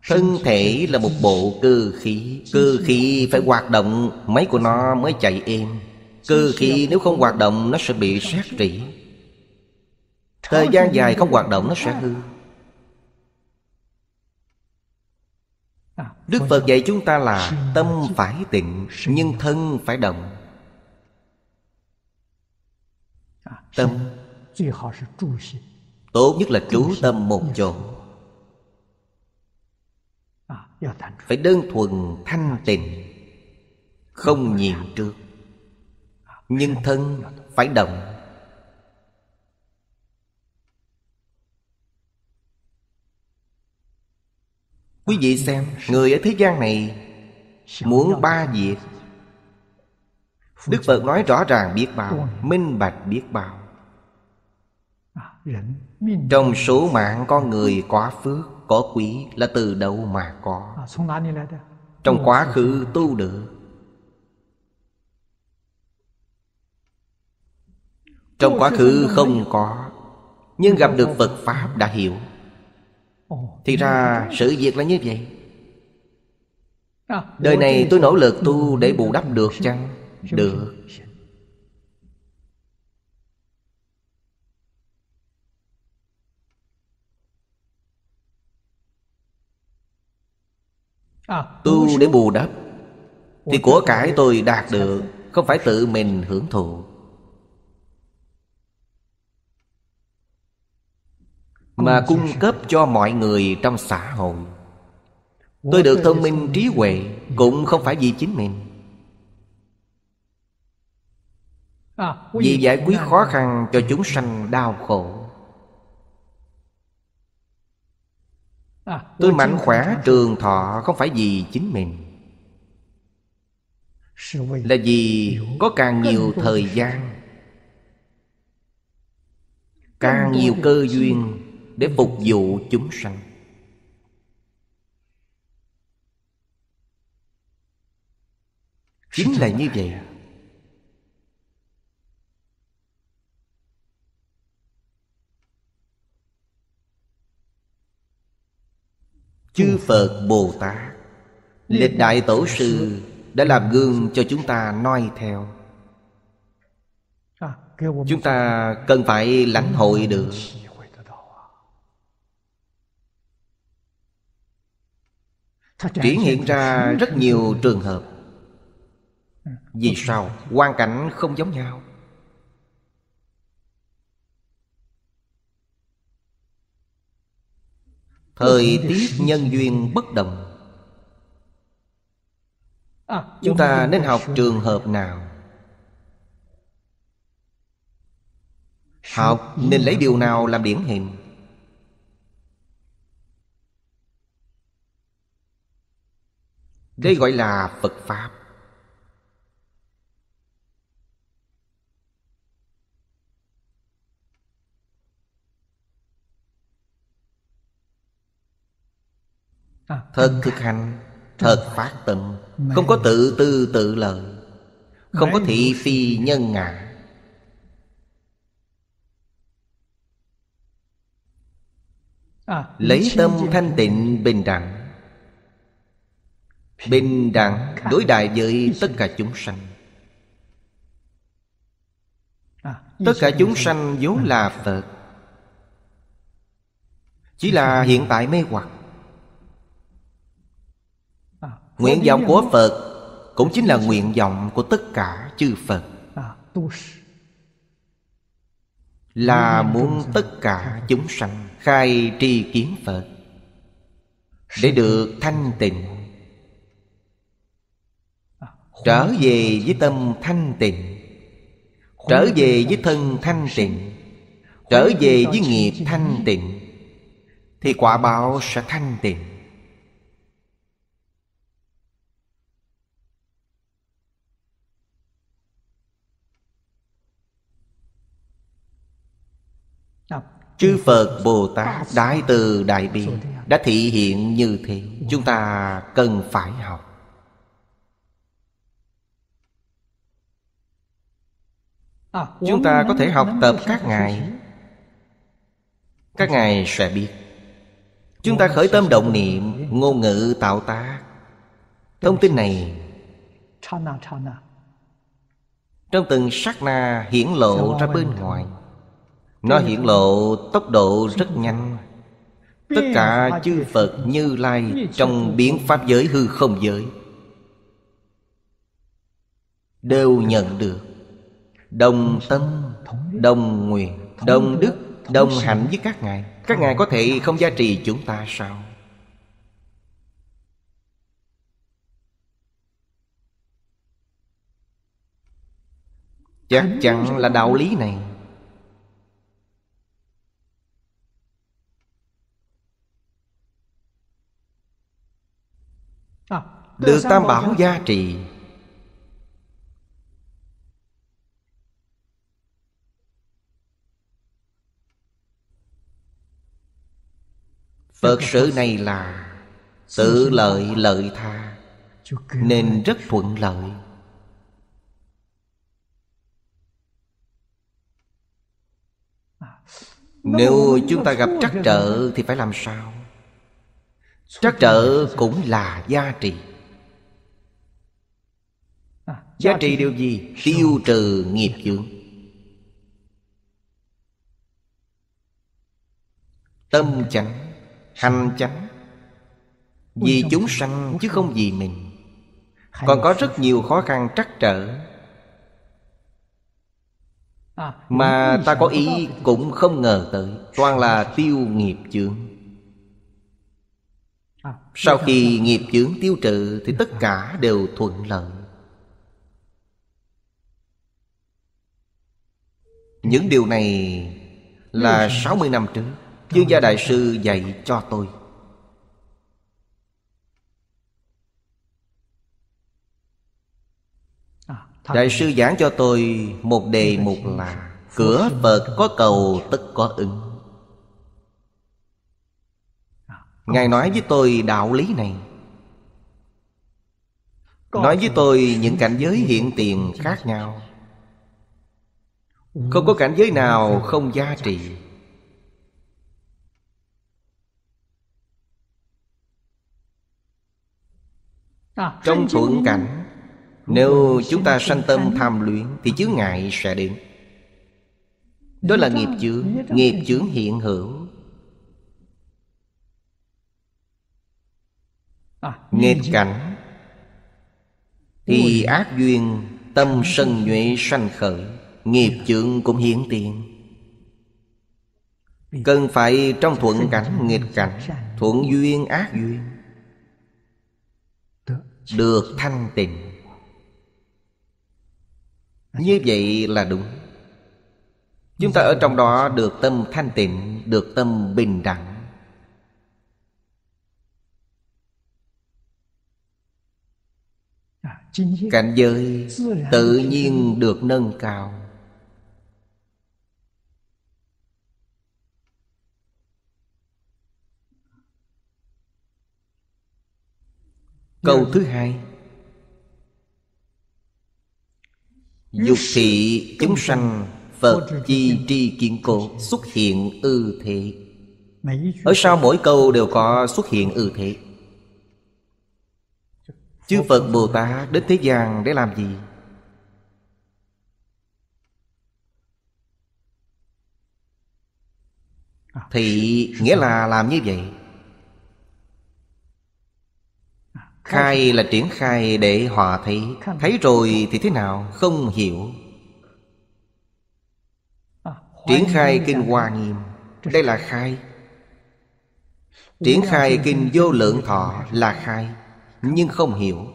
Thân thể là một bộ cơ khí Cơ khí phải hoạt động Máy của nó mới chạy êm Cơ khí nếu không hoạt động nó sẽ bị sát trị Thời gian dài không hoạt động nó sẽ hư Đức Phật dạy chúng ta là Tâm phải tịnh Nhưng thân phải động Tâm Tốt nhất là chú tâm một chỗ Phải đơn thuần thanh tịnh Không nhìn trước nhưng thân phải động quý vị xem người ở thế gian này muốn ba việc đức phật nói rõ ràng biết bao minh bạch biết bao trong số mạng con người có phước có quý là từ đâu mà có trong quá khứ tu được Trong quá khứ không có Nhưng gặp được Phật Pháp đã hiểu Thì ra sự việc là như vậy Đời này tôi nỗ lực tu để bù đắp được chăng? Được Tu để bù đắp Thì của cải tôi đạt được Không phải tự mình hưởng thụ mà cung cấp cho mọi người trong xã hội tôi được thông minh trí huệ cũng không phải vì chính mình à, vì giải quyết khó khăn cho chúng sanh đau khổ à, tôi mạnh khỏe trường thọ không phải vì chính mình là vì có càng nhiều thời gian càng nhiều cơ duyên để phục vụ chúng sanh chính là như vậy chư phật bồ tát lịch đại tổ sư đã làm gương cho chúng ta noi theo à, chúng ta cần phải lãnh hội được triển hiện ra rất nhiều trường hợp vì sao hoàn cảnh không giống nhau thời tiết nhân duyên bất đồng à, chúng ta nên học trường hợp nào học nên lấy điều nào làm điển hình Đây gọi là Phật Pháp à, Thật thực hành Thật phát tâm Không có tự tư tự lợi Không có thị phi nhân ngã à, Lấy tâm thanh tịnh bình đẳng bình đẳng đối đại với tất cả chúng sanh à, tất cả chúng sanh vốn là à. phật chỉ là hiện tại mê hoặc à, nguyện vọng của phật cũng chính là nguyện vọng của tất cả chư phật là muốn tất cả chúng sanh khai tri kiến phật để được thanh tịnh trở về với tâm thanh tịnh trở về với thân thanh tịnh trở về với nghiệp thanh tịnh thì quả báo sẽ thanh tịnh chư phật bồ tát đại từ đại bi đã thị hiện như thế chúng ta cần phải học À, chúng ta có thể học tập các ngài các ngài sẽ biết chúng ta khởi tâm động niệm ngôn ngữ tạo tác thông tin này trong từng sát na hiển lộ ra bên ngoài nó hiển lộ tốc độ rất nhanh tất cả chư phật như lai trong biến pháp giới hư không giới đều nhận được đồng tâm đồng nguyện đồng đức đồng hạnh với các ngài các ngài có thể không gia trì chúng ta sao chắc chắn là đạo lý này à, được tam bảo gia trì Phật sự này là Tự lợi lợi tha Nên rất thuận lợi Nếu chúng ta gặp trắc trở thì phải làm sao? Trắc trở cũng là giá trị Giá trị điều gì? Tiêu trừ nghiệp dưỡng, Tâm chánh hành chánh vì chúng sanh chứ không vì mình còn có rất nhiều khó khăn trắc trở à, mà ta có ý cũng không ngờ tới toàn là tiêu nghiệp chướng à, sau khi nghiệp chướng tiêu trừ thì tất à. cả đều thuận lợi những điều này là 60 năm trước Dương gia đại sư dạy cho tôi à, Đại sư giảng cho tôi một đề mục là Cửa Phật có cầu tất có ứng à, Ngài nói với tôi đạo lý này Nói với tôi những cảnh giới hiện tiền khác nhau Không có cảnh giới nào không giá trị À, trong thuận cảnh Nếu chúng ta sanh tâm tham luyện Thì chướng ngại sẽ đến Đó là nghiệp chướng Nghiệp chướng hiện hữu à, nghiệp cảnh Thì ác duyên Tâm sân nhuệ sanh khởi Nghiệp chướng cũng hiển tiền Cần phải trong thuận cảnh nghịch cảnh Thuận duyên ác duyên được thanh tịnh như vậy là đúng chúng ta ở trong đó được tâm thanh tịnh được tâm bình đẳng cảnh giới tự nhiên được nâng cao Câu thứ hai Dục thị chúng sanh Phật chi tri kiên cố Xuất hiện ư thế Ở sau mỗi câu đều có xuất hiện ư thế Chư Phật Bồ Tát đến thế gian để làm gì? Thị nghĩa là làm như vậy khai là triển khai để hòa thấy thấy rồi thì thế nào không hiểu à, triển khai kinh hoa nghiêm đây là khai triển khai kinh vô lượng thọ là khai nhưng không hiểu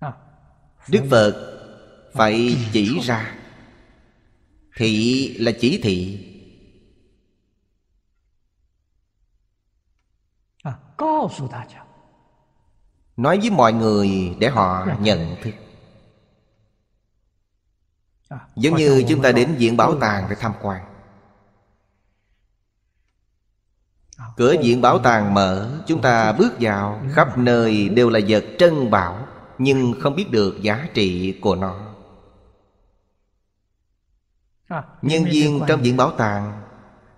à, đức phật phải chỉ ra thị là chỉ thị nói với mọi người để họ nhận thức à, giống như chúng ta đến viện bảo ừ. tàng để tham quan à, cửa viện bảo tàng mở chúng ta ừ. bước vào ừ. khắp nơi đều là vật trân bảo nhưng không biết được giá trị của nó à, nhân viên trong viện bảo tàng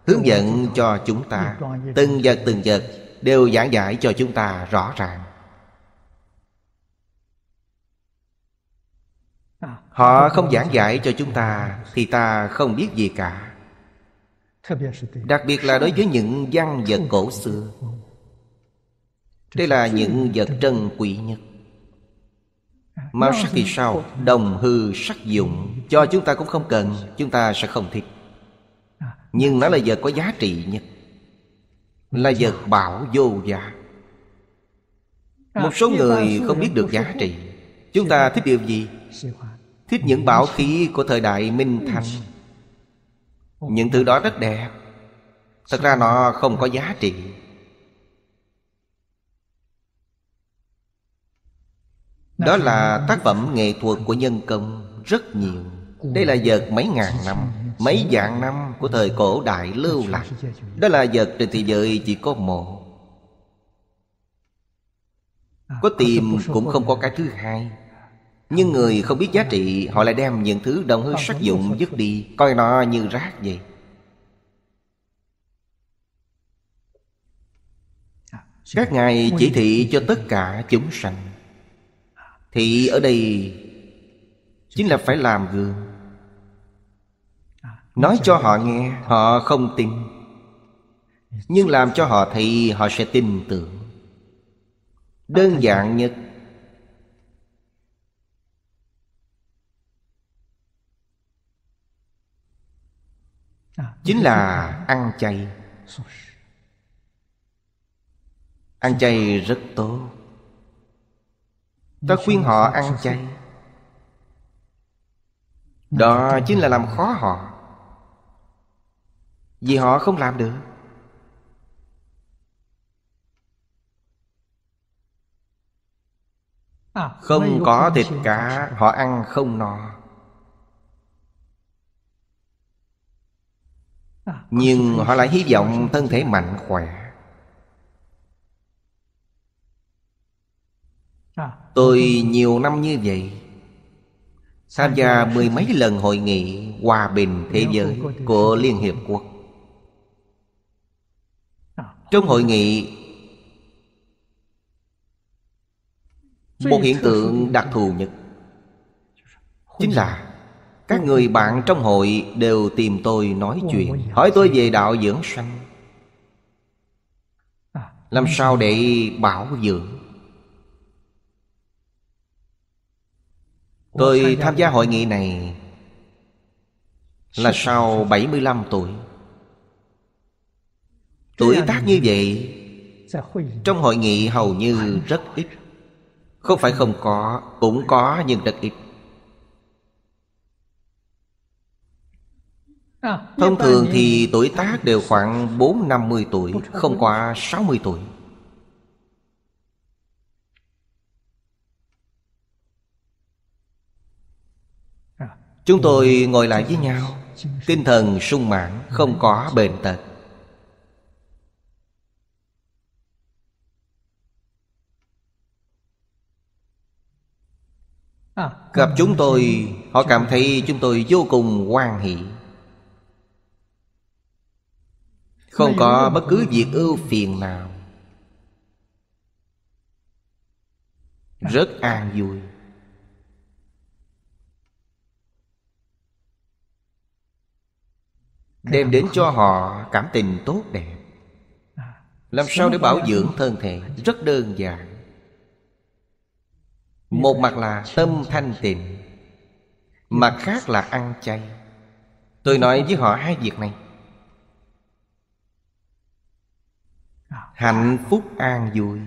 hướng dẫn cho chúng ta từng vật từng vật đều giảng giải cho chúng ta rõ ràng họ không giảng giải cho chúng ta thì ta không biết gì cả đặc biệt là đối với những văn vật cổ xưa đây là những vật trân quý nhất Mao sắc thì sao Đồng hư sắc dụng Cho chúng ta cũng không cần Chúng ta sẽ không thích Nhưng nó là vật có giá trị nhất là vật bảo vô giá một số người không biết được giá trị chúng ta thích điều gì thích những bảo khí của thời đại minh Thành. những thứ đó rất đẹp thật ra nó không có giá trị đó là tác phẩm nghệ thuật của nhân công rất nhiều đây là vật mấy ngàn năm Mấy vạn năm của thời cổ đại lưu lạc Đó là vật trên thế giới chỉ có một Có tìm cũng không có cái thứ hai Nhưng người không biết giá trị Họ lại đem những thứ đồng hư sắc dụng dứt đi Coi nó như rác vậy Các ngài chỉ thị cho tất cả chúng sanh thì ở đây Chính là phải làm gương Nói cho họ nghe Họ không tin Nhưng làm cho họ thì họ sẽ tin tưởng Đơn giản nhất Chính là ăn chay Ăn chay rất tốt Ta khuyên họ ăn chay Đó chính là làm khó họ vì họ không làm được à, Không có thịt cá Họ ăn không no à, Nhưng họ lại hy vọng thân thể mạnh khỏe à, Tôi nhiều năm như vậy Tham gia mười mấy lần hội nghị hòa bình thế giới của Liên Hiệp Quốc trong hội nghị một hiện tượng đặc thù nhất chính là các người bạn trong hội đều tìm tôi nói chuyện hỏi tôi về đạo dưỡng sanh làm sao để bảo dưỡng Tôi tham gia hội nghị này Là sau 75 tuổi Tuổi tác như vậy dạ, Trong hội nghị hầu như rất ít Không phải không có Cũng có nhưng rất ít à, Thông thường thì tuổi tác đều khoảng 4-50 tuổi Không quá 60 tuổi à. Chúng tôi ngồi lại với nhau Tinh thần sung mãn Không có bệnh tật Gặp chúng tôi Họ cảm thấy chúng tôi vô cùng hoan hỷ Không có bất cứ việc ưu phiền nào Rất an vui Đem đến cho họ cảm tình tốt đẹp Làm sao để bảo dưỡng thân thể Rất đơn giản một mặt là tâm thanh tịnh Mặt khác là ăn chay Tôi nói với họ hai việc này Hạnh phúc an vui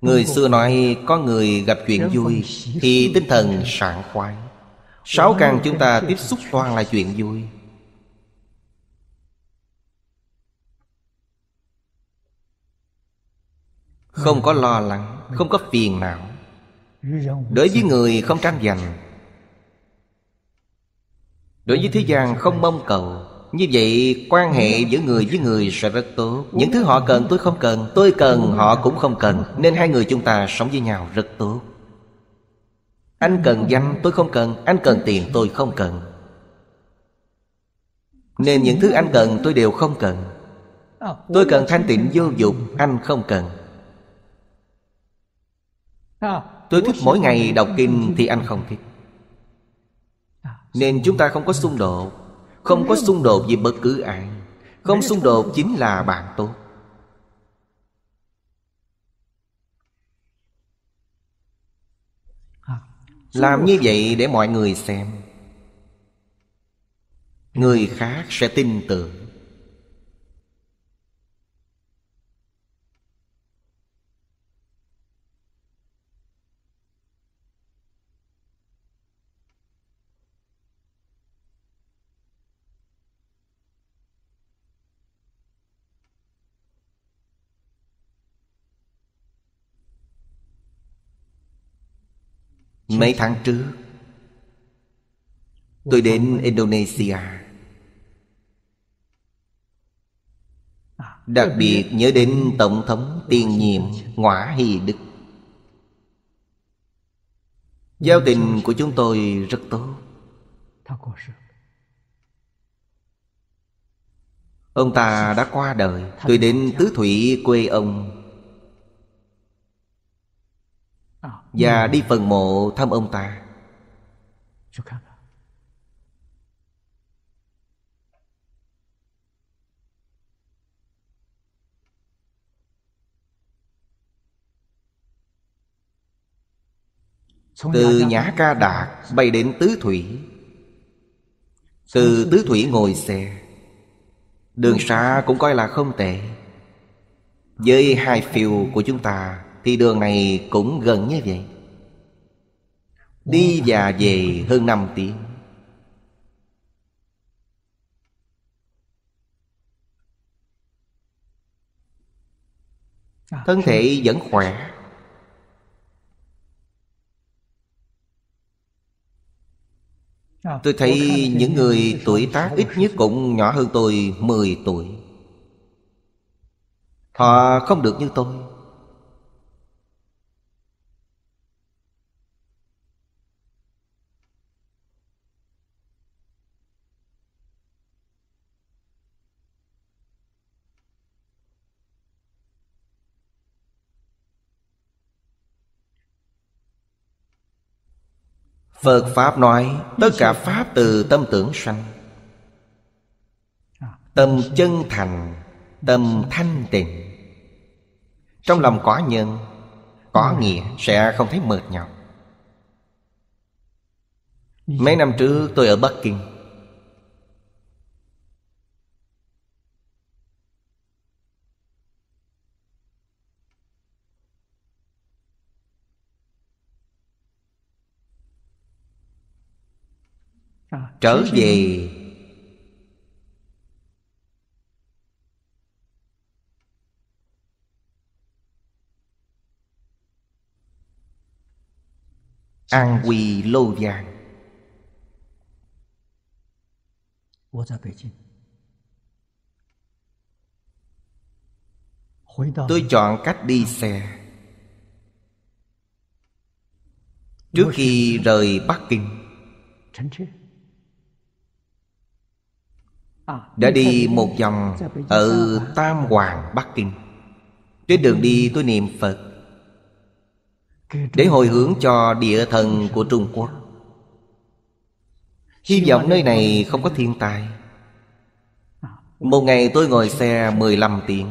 Người xưa nói có người gặp chuyện vui Thì tinh thần sảng khoái Sáu căn chúng ta tiếp xúc toàn là chuyện vui Không có lo lắng Không có phiền não Đối với người không tranh giành Đối với thế gian không mong cầu Như vậy quan hệ giữa người với người sẽ rất tốt Những thứ họ cần tôi không cần Tôi cần họ cũng không cần Nên hai người chúng ta sống với nhau rất tốt Anh cần danh tôi không cần Anh cần tiền tôi không cần Nên những thứ anh cần tôi đều không cần Tôi cần thanh tịnh vô dục Anh không cần Tôi thích mỗi ngày đọc kinh thì anh không thích Nên chúng ta không có xung đột Không có xung đột vì bất cứ ai Không xung đột chính là bạn tốt Làm như vậy để mọi người xem Người khác sẽ tin tưởng Mấy tháng trước Tôi đến Indonesia à, Đặc biệt nhớ đến Tổng thống tiền nhiệm Ngoã Hy Đức Giao tình của chúng tôi rất tốt Ông ta đã qua đời Tôi đến tứ thủy quê ông Và ừ. đi phần mộ thăm ông ta Từ Nhã Ca Đạt bay đến Tứ Thủy Từ Tứ Thủy ngồi xe Đường xa cũng coi là không tệ Với hai phiêu của chúng ta thì đường này cũng gần như vậy Đi và về hơn 5 tiếng à, Thân thể vẫn khỏe à, Tôi thấy những người tuổi tác ít nhất cũng nhỏ hơn tôi 10 tuổi Họ không được như tôi Phật Pháp nói Tất cả dạ. Pháp từ tâm tưởng sanh à. Tâm chân thành Tâm thanh tịnh Trong lòng có nhân Có dạ. nghĩa sẽ không thấy mệt nhọc dạ. Mấy năm trước tôi ở Bắc Kinh trở về an quy lô giang tôi chọn cách đi xe trước khi rời bắc kinh đã đi một vòng ở Tam Hoàng Bắc Kinh Trên đường đi tôi niệm Phật Để hồi hướng cho địa thần của Trung Quốc Hy vọng nơi này không có thiên tai Một ngày tôi ngồi xe 15 tiếng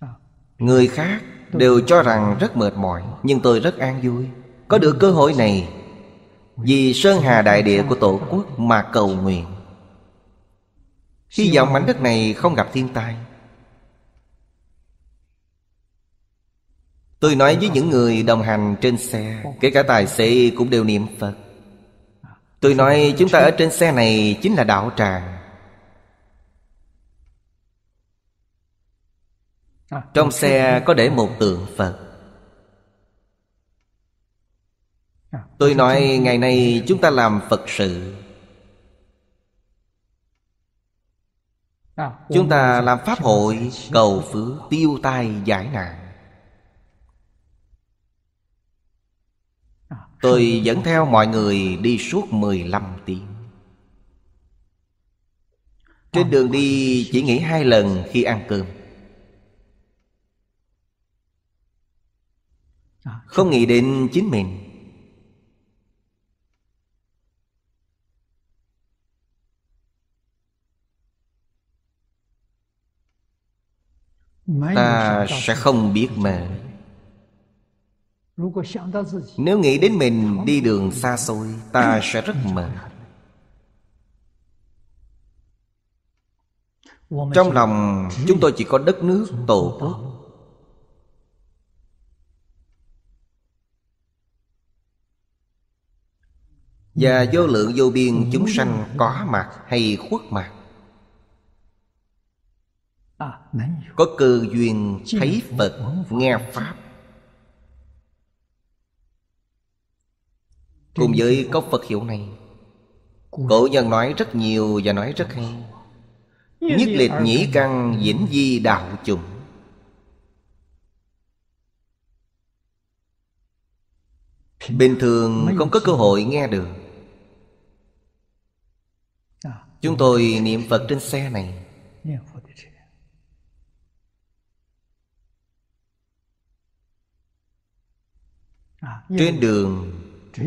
à. Người khác đều cho rằng rất mệt mỏi Nhưng tôi rất an vui có được cơ hội này Vì Sơn Hà Đại Địa của Tổ quốc mà cầu nguyện Hy vọng mảnh đất này không gặp thiên tai Tôi nói với những người đồng hành trên xe Kể cả tài xế cũng đều niệm Phật Tôi nói chúng ta ở trên xe này chính là đạo tràng Trong xe có để một tượng Phật Tôi nói ngày nay chúng ta làm Phật sự Chúng ta làm Pháp hội cầu phước tiêu tai giải nạn Tôi dẫn theo mọi người đi suốt 15 tiếng Trên đường đi chỉ nghỉ hai lần khi ăn cơm Không nghĩ đến chính mình ta sẽ không biết mà nếu nghĩ đến mình đi đường xa xôi ta sẽ rất mệt trong lòng chúng tôi chỉ có đất nước tổ quốc và vô lượng vô biên chúng sanh có mặt hay khuất mặt À, có cơ duyên thấy phật nghe pháp cùng với có phật hiệu này cổ nhân nói rất nhiều và nói rất hay nhất liệt nhĩ căn diễn di đạo chủng bình thường không có cơ hội nghe được à, chúng tôi niệm phật trên xe này À, trên đường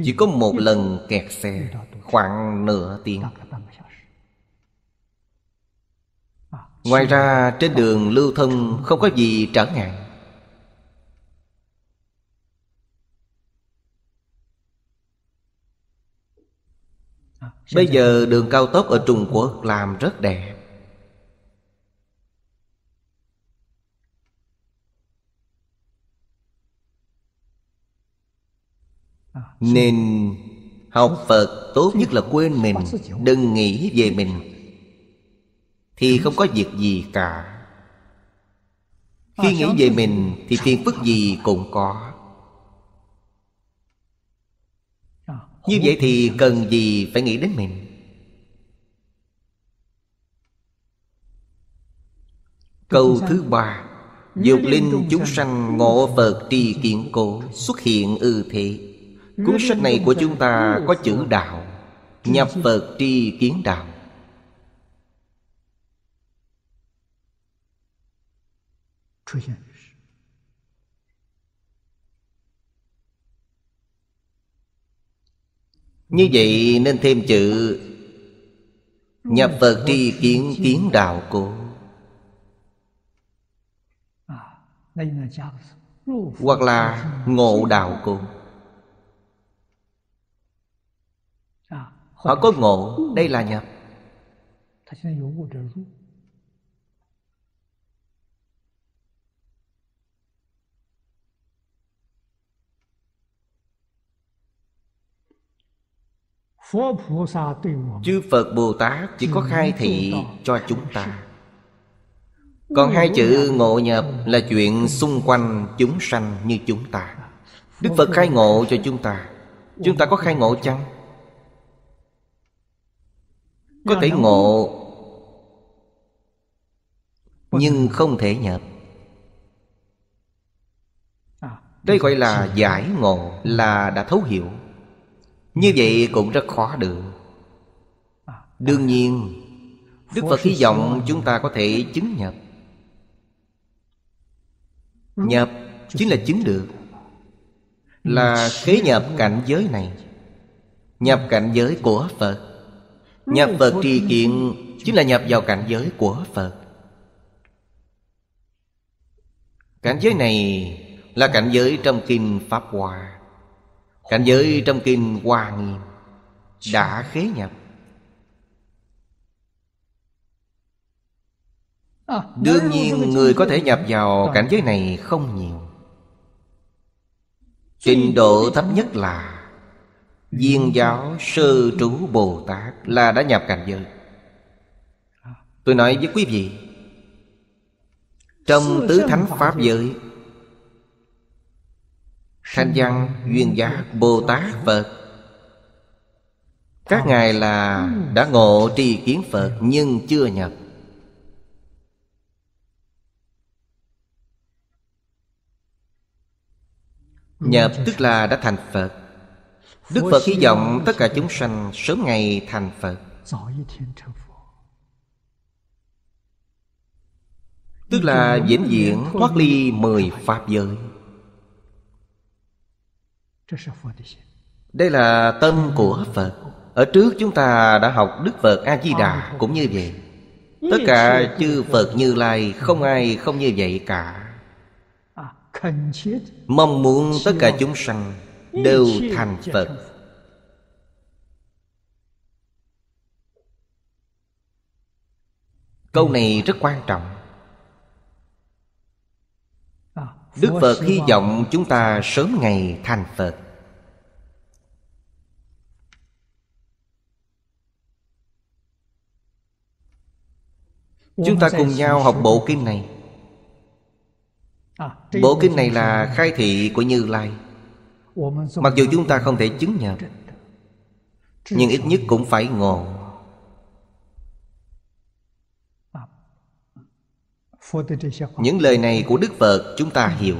chỉ có một lần kẹt xe Khoảng nửa tiếng à, Ngoài ra trên đường lưu thông không có gì trở ngại à, Bây giờ đường cao tốc ở Trung Quốc làm rất đẹp Nên học Phật tốt nhất là quên mình Đừng nghĩ về mình Thì không có việc gì cả à, Khi nghĩ về mình Thì phiền phức gì cũng có à, Như vậy thì cần gì phải nghĩ đến mình Câu thứ ba Dục linh chúng sanh ngộ Phật tri kiện cổ Xuất hiện ư thị Cuốn sách này của chúng ta có chữ đạo Nhập Phật tri kiến đạo Như vậy nên thêm chữ Nhập Phật tri kiến kiến đạo cổ à, Hoặc là ngộ đạo cổ Họ có ngộ Đây là nhập Chư Phật Bồ Tát chỉ có khai thị cho chúng ta Còn hai chữ ngộ nhập là chuyện xung quanh chúng sanh như chúng ta Đức Phật khai ngộ cho chúng ta Chúng ta có khai ngộ chăng? có thể ngộ nhưng không thể nhập à, đây gọi là giải ngộ là đã thấu hiểu như ừ. vậy cũng rất khó được à, đương à. nhiên đức phật hy vọng chúng ta có thể chứng nhập ừ. nhập chính là chứng được ừ. là kế nhập cảnh giới này nhập cảnh giới của phật Nhập Phật tri kiện Chính là nhập vào cảnh giới của Phật Cảnh giới này Là cảnh giới trong Kinh Pháp Hoa Cảnh giới trong Kinh Hoa Nghiêm Đã khế nhập à, Đương nhiên người có thể nhập vào cảnh giới này không nhiều Trình độ thấp nhất là Viên giáo sư trú Bồ Tát là đã nhập cảnh giới Tôi nói với quý vị Trong tứ thánh Pháp giới Thanh văn, duyên giác, Bồ Tát, Phật Các ngài là đã ngộ trì kiến Phật nhưng chưa nhập Nhập tức là đã thành Phật Đức Phật hy vọng tất cả chúng sanh sớm ngày thành Phật Tức là vĩnh viễn thoát ly mười Pháp giới Đây là tâm của Phật Ở trước chúng ta đã học Đức Phật A-di-đà cũng như vậy Tất cả chư Phật Như Lai không ai không như vậy cả à, Mong muốn tất cả chúng sanh đều thành Phật Câu này rất quan trọng à, Đức Phật hy vọng chúng ta sớm ngày thành Phật Chúng ta cùng nhau học bộ kinh này à, Bộ kinh này là khai thị của Như Lai like. Mặc dù chúng ta không thể chứng nhận Nhưng ít nhất cũng phải ngộ Những lời này của Đức Phật chúng ta hiểu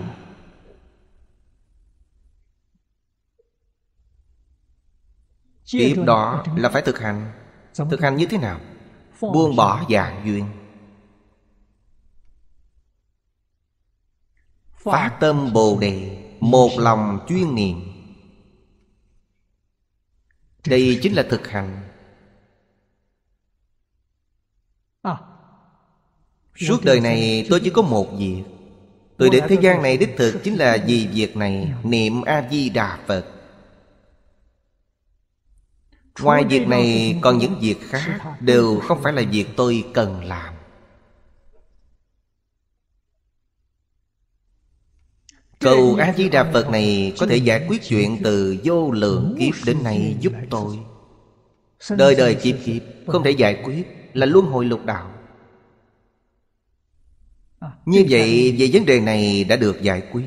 Tiếp đó là phải thực hành Thực hành như thế nào? Buông bỏ dạng duyên Phát tâm Bồ Đề một lòng chuyên niệm đây chính là thực hành à. Suốt đời này tôi chỉ có một việc Tôi đến thế gian này đích thực chính là vì việc này Niệm A-di-đà Phật Ngoài việc này còn những việc khác Đều không phải là việc tôi cần làm Cầu A Di Đà Phật này có thể giải quyết chuyện từ vô lượng kiếp đến nay giúp tôi Đời đời kiếp kiếp không thể giải quyết là luân hồi lục đạo Như vậy về vấn đề này đã được giải quyết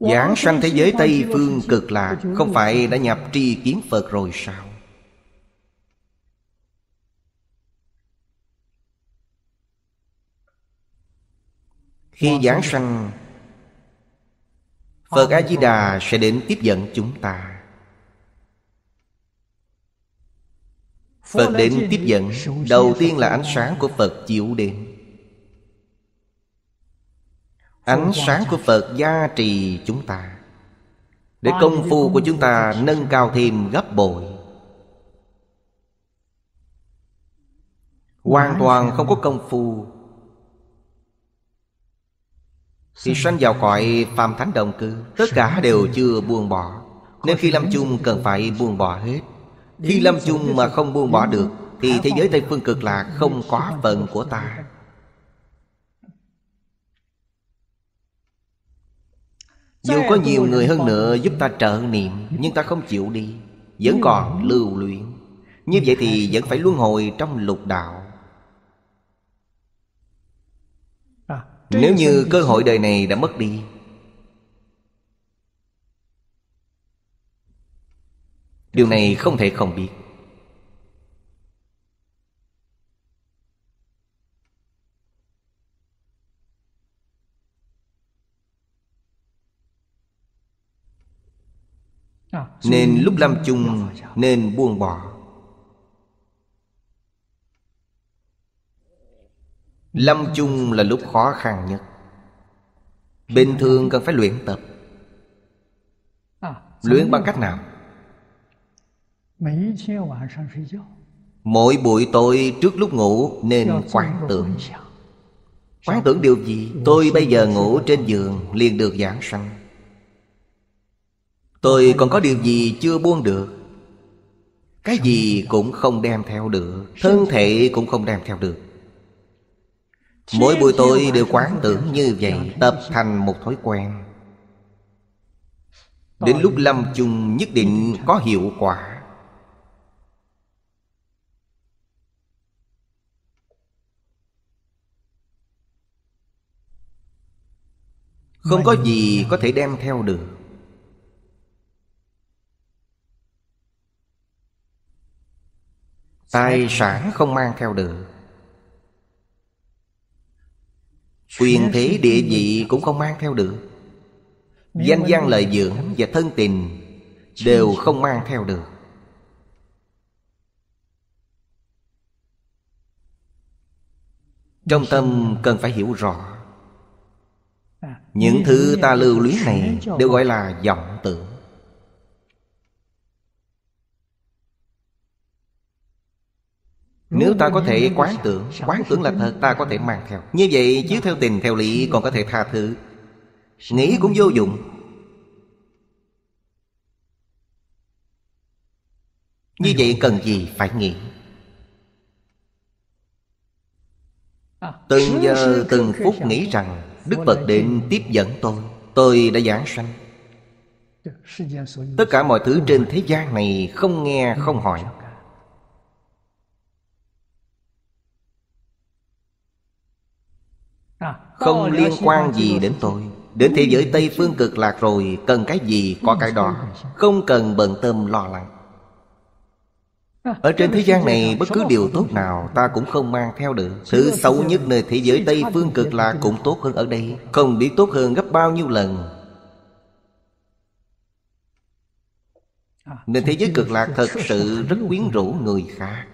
Giảng sanh thế giới Tây Phương cực lạc Không phải đã nhập tri kiến Phật rồi sao Khi giảng sanh Phật A-di-đà sẽ đến tiếp dẫn chúng ta Phật đến tiếp dẫn Đầu tiên là ánh sáng của Phật chiếu đến Ánh sáng của Phật gia trì chúng ta Để công phu của chúng ta nâng cao thêm gấp bội Hoàn toàn không có công phu thì sanh vào cõi phàm thánh đồng cư Tất cả đều chưa buông bỏ Nên khi lâm chung cần phải buông bỏ hết Khi lâm chung mà không buông bỏ được Thì thế giới Tây Phương Cực Lạc không có phần của ta Dù có nhiều người hơn nữa giúp ta trợ niệm Nhưng ta không chịu đi Vẫn còn lưu luyện Như vậy thì vẫn phải luân hồi trong lục đạo Nếu như cơ hội đời này đã mất đi Điều này không thể không biết à, Nên lúc lâm chung Nên buông bỏ Lâm chung là lúc khó khăn nhất Bình thường cần phải luyện tập à, Luyện bằng cách nào? Mỗi buổi tối trước lúc ngủ nên quán tưởng Quán tưởng điều gì? Tôi bây giờ ngủ trên giường liền được giảng sanh Tôi còn có điều gì chưa buông được Cái gì cũng không đem theo được Thân thể cũng không đem theo được Mỗi buổi tôi đều quán tưởng như vậy Tập thành một thói quen Đến lúc lâm chung nhất định có hiệu quả Không có gì có thể đem theo được Tài sản không mang theo được Quyền thế địa vị cũng không mang theo được Danh gian lợi dưỡng và thân tình Đều không mang theo được Trong tâm cần phải hiểu rõ Những thứ ta lưu luyến này Đều gọi là vọng tưởng Nếu ta có thể quán tưởng Quán tưởng là thật ta có thể mang theo Như vậy chứ theo tình theo lý còn có thể tha thứ Nghĩ cũng vô dụng Như vậy cần gì phải nghĩ à, Từng giờ từng phút nghĩ rằng Đức Phật định tiếp dẫn tôi Tôi đã giảng sanh Tất cả mọi thứ trên thế gian này Không nghe không hỏi Không liên quan gì đến tôi Đến thế giới Tây Phương cực lạc rồi Cần cái gì có cái đó Không cần bận tâm lo lắng à, Ở trên thế gian này Bất cứ điều tốt nào ta cũng không mang theo được Thứ xấu nhất nơi thế giới Tây Phương cực lạc Cũng tốt hơn ở đây Không biết tốt hơn gấp bao nhiêu lần à, Nên thế giới cực lạc thật sự rất quyến rũ người khác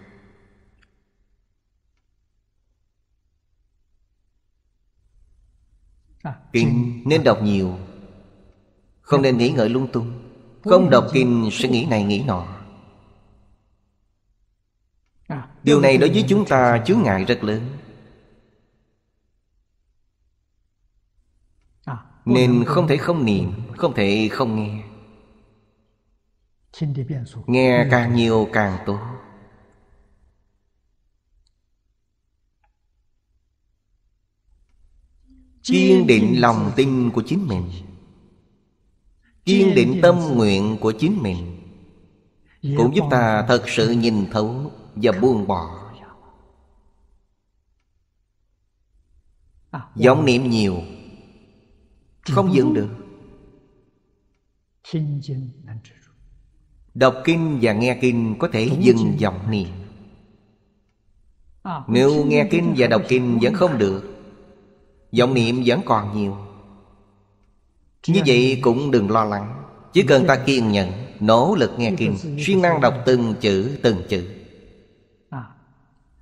Kinh nên đọc nhiều Không nên nghĩ ngợi lung tung Không đọc kinh sẽ nghĩ này nghĩ nọ à, Điều này đối với chúng ta chướng ngại rất lớn à, Nên không thể không niệm Không thể không nghe Nghe càng nhiều càng tốt kiên định lòng tin của chính mình kiên định tâm nguyện của chính mình cũng giúp ta thật sự nhìn thấu và buông bỏ vọng niệm nhiều không dừng được đọc kinh và nghe kinh có thể dừng vọng niệm à, nếu nghe kinh và đọc kinh vẫn không được vọng niệm vẫn còn nhiều như vậy cũng đừng lo lắng Chỉ cần ta kiên nhẫn Nỗ lực nghe kinh Siêng năng đọc từng chữ từng chữ à.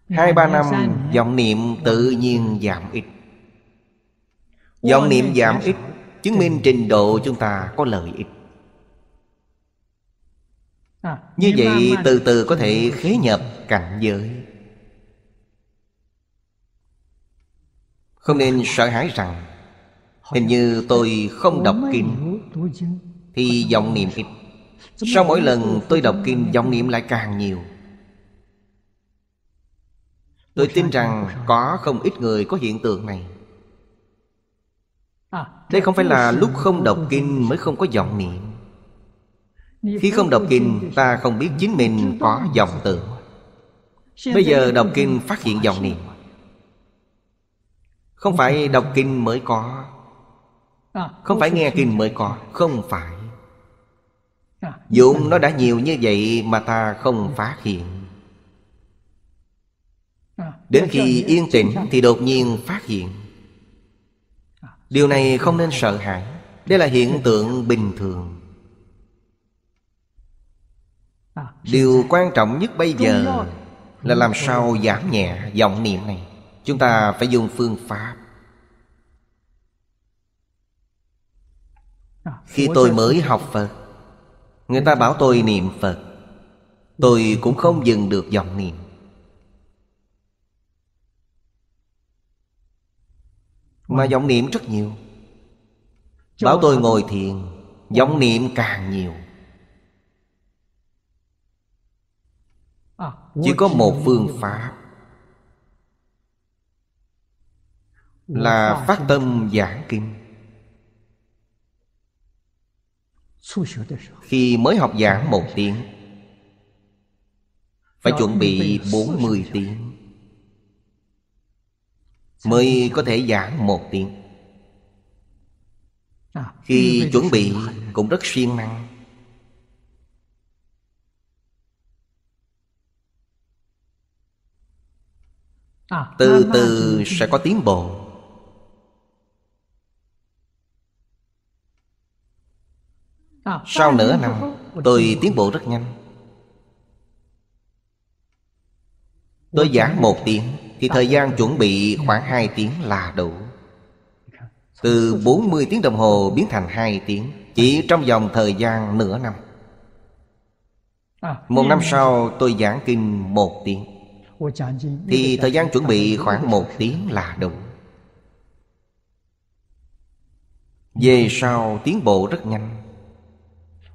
Hai ba năm vọng niệm tự nhiên giảm ít vọng niệm giảm ít Chứng minh trình độ chúng ta có lợi ích à, Như vậy từ từ có thể khế nhập cảnh giới Không nên sợ hãi rằng Hình như tôi không đọc kinh Thì dòng niệm ít Sau mỗi lần tôi đọc kinh dòng niệm lại càng nhiều Tôi tin rằng có không ít người có hiện tượng này Đây không phải là lúc không đọc kinh mới không có dòng niệm Khi không đọc kinh ta không biết chính mình có dòng tưởng Bây giờ đọc kinh phát hiện dòng niệm không phải đọc kinh mới có à, Không phải nghe kinh mới có Không phải à. Dụng nó đã nhiều như vậy mà ta không phát hiện à, Đến khi yên tĩnh thì đột nhiên phát hiện Điều này không nên sợ hãi Đây là hiện tượng bình thường Điều quan trọng nhất bây giờ Là làm ừ. sao giảm nhẹ vọng niệm này chúng ta phải dùng phương pháp khi tôi mới học phật người ta bảo tôi niệm phật tôi cũng không dừng được dòng niệm mà dòng niệm rất nhiều bảo tôi ngồi thiền dòng niệm càng nhiều à, chỉ có một phương pháp là phát tâm giảng kinh khi mới học giảng một tiếng phải chuẩn bị 40 tiếng mới có thể giảng một tiếng à, khi chuẩn bị cũng rất siêng năng à, từ từ sẽ có tiến bộ Sau nửa năm tôi tiến bộ rất nhanh Tôi giảng một tiếng Thì thời gian chuẩn bị khoảng 2 tiếng là đủ Từ 40 tiếng đồng hồ biến thành 2 tiếng Chỉ trong vòng thời gian nửa năm Một năm sau tôi giảng kinh một tiếng Thì thời gian chuẩn bị khoảng một tiếng là đủ Về sau tiến bộ rất nhanh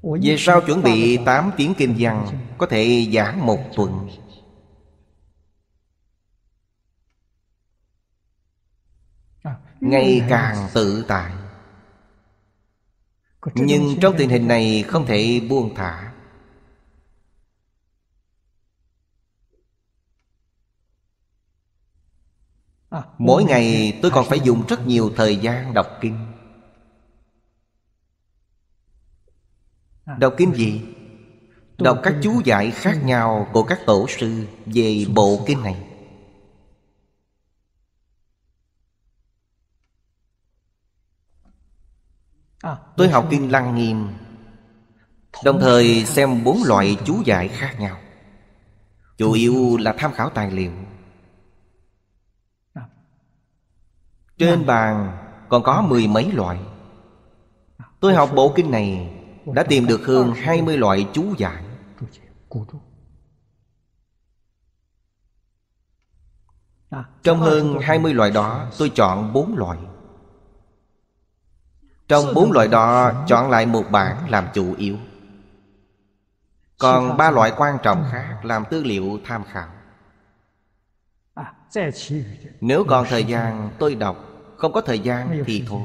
về sau chuẩn bị 8 tiếng kinh văn Có thể giảng một tuần à, Ngày càng tự tại Nhưng trong tình hình này không thể buông thả à, Mỗi ngày tôi còn à, phải dùng rất nhiều thời gian đọc kinh Đọc kinh gì? Đọc các chú giải khác nhau của các tổ sư về bộ kinh này à, Tôi học kinh Lăng Nghiêm Đồng thời xem bốn loại chú giải khác nhau Chủ yếu là tham khảo tài liệu à. Trên bàn còn có mười mấy loại à, Tôi học bộ kinh này đã tìm được hơn 20 loại chú giải. Trong hơn 20 loại đó, tôi chọn 4 loại. Trong 4 loại đó, chọn lại một bản làm chủ yếu. Còn ba loại quan trọng khác làm tư liệu tham khảo. Nếu còn thời gian tôi đọc Không có thời gian thì thôi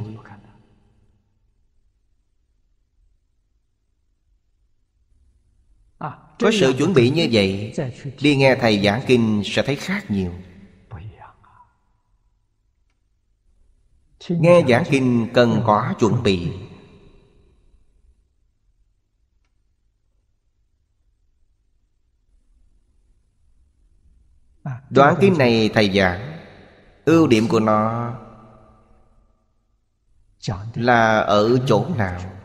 Có sự chuẩn bị như vậy Đi nghe thầy giảng kinh sẽ thấy khác nhiều Nghe giảng kinh cần có chuẩn bị Đoạn kinh này thầy giảng Ưu điểm của nó Là ở chỗ nào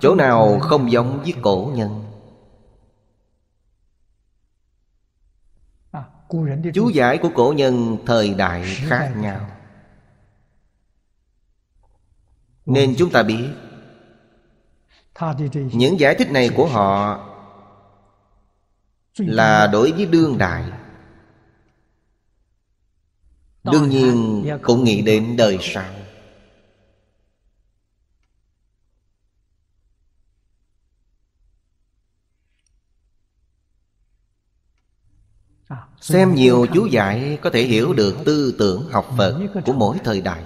Chỗ nào không giống với cổ nhân Chú giải của cổ nhân thời đại khác nhau Nên chúng ta biết Những giải thích này của họ Là đối với đương đại Đương nhiên cũng nghĩ đến đời sau Xem nhiều chú giải có thể hiểu được tư tưởng học Phật của mỗi thời đại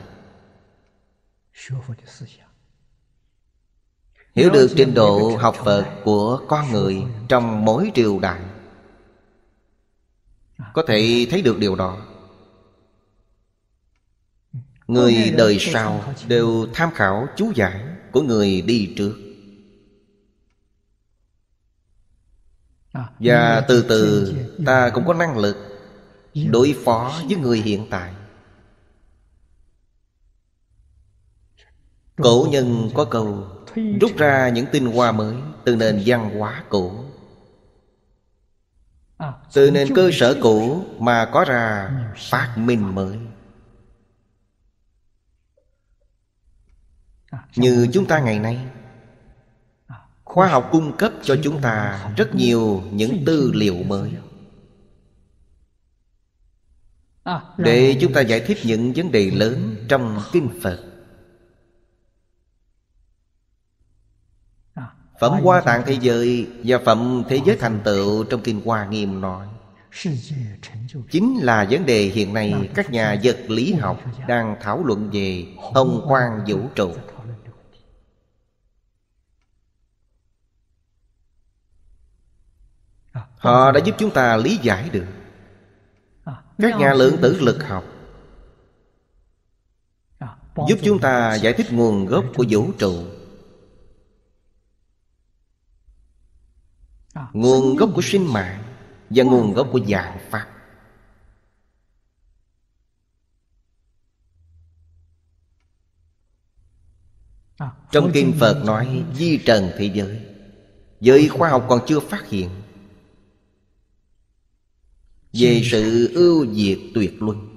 Hiểu được trình độ học Phật của con người trong mỗi triều đại Có thể thấy được điều đó Người đời sau đều tham khảo chú giải của người đi trước Dạ. và từ từ ta cũng có năng lực đối phó với người hiện tại cổ nhân có câu rút ra những tinh hoa mới từ nền văn hóa cũ, à, từ nền cơ sở cũ mà có ra phát minh mới à, như chúng ta ngày nay Khoa học cung cấp cho chúng ta rất nhiều những tư liệu mới Để chúng ta giải thích những vấn đề lớn trong Kinh Phật Phẩm Hoa Tạng Thế Giới và Phẩm Thế Giới Thành Tựu trong Kinh Hoa Nghiêm nói Chính là vấn đề hiện nay các nhà vật lý học đang thảo luận về thông quan vũ trụ họ đã giúp chúng ta lý giải được à, các nhà lượng tử lực học à, giúp chúng ta giải thích nguồn gốc của vũ trụ à, nguồn gốc của sinh mạng và nguồn gốc của dạng pháp trong kinh phật nói di trần thế giới giới khoa học còn chưa phát hiện về sự ưu diệt tuyệt luân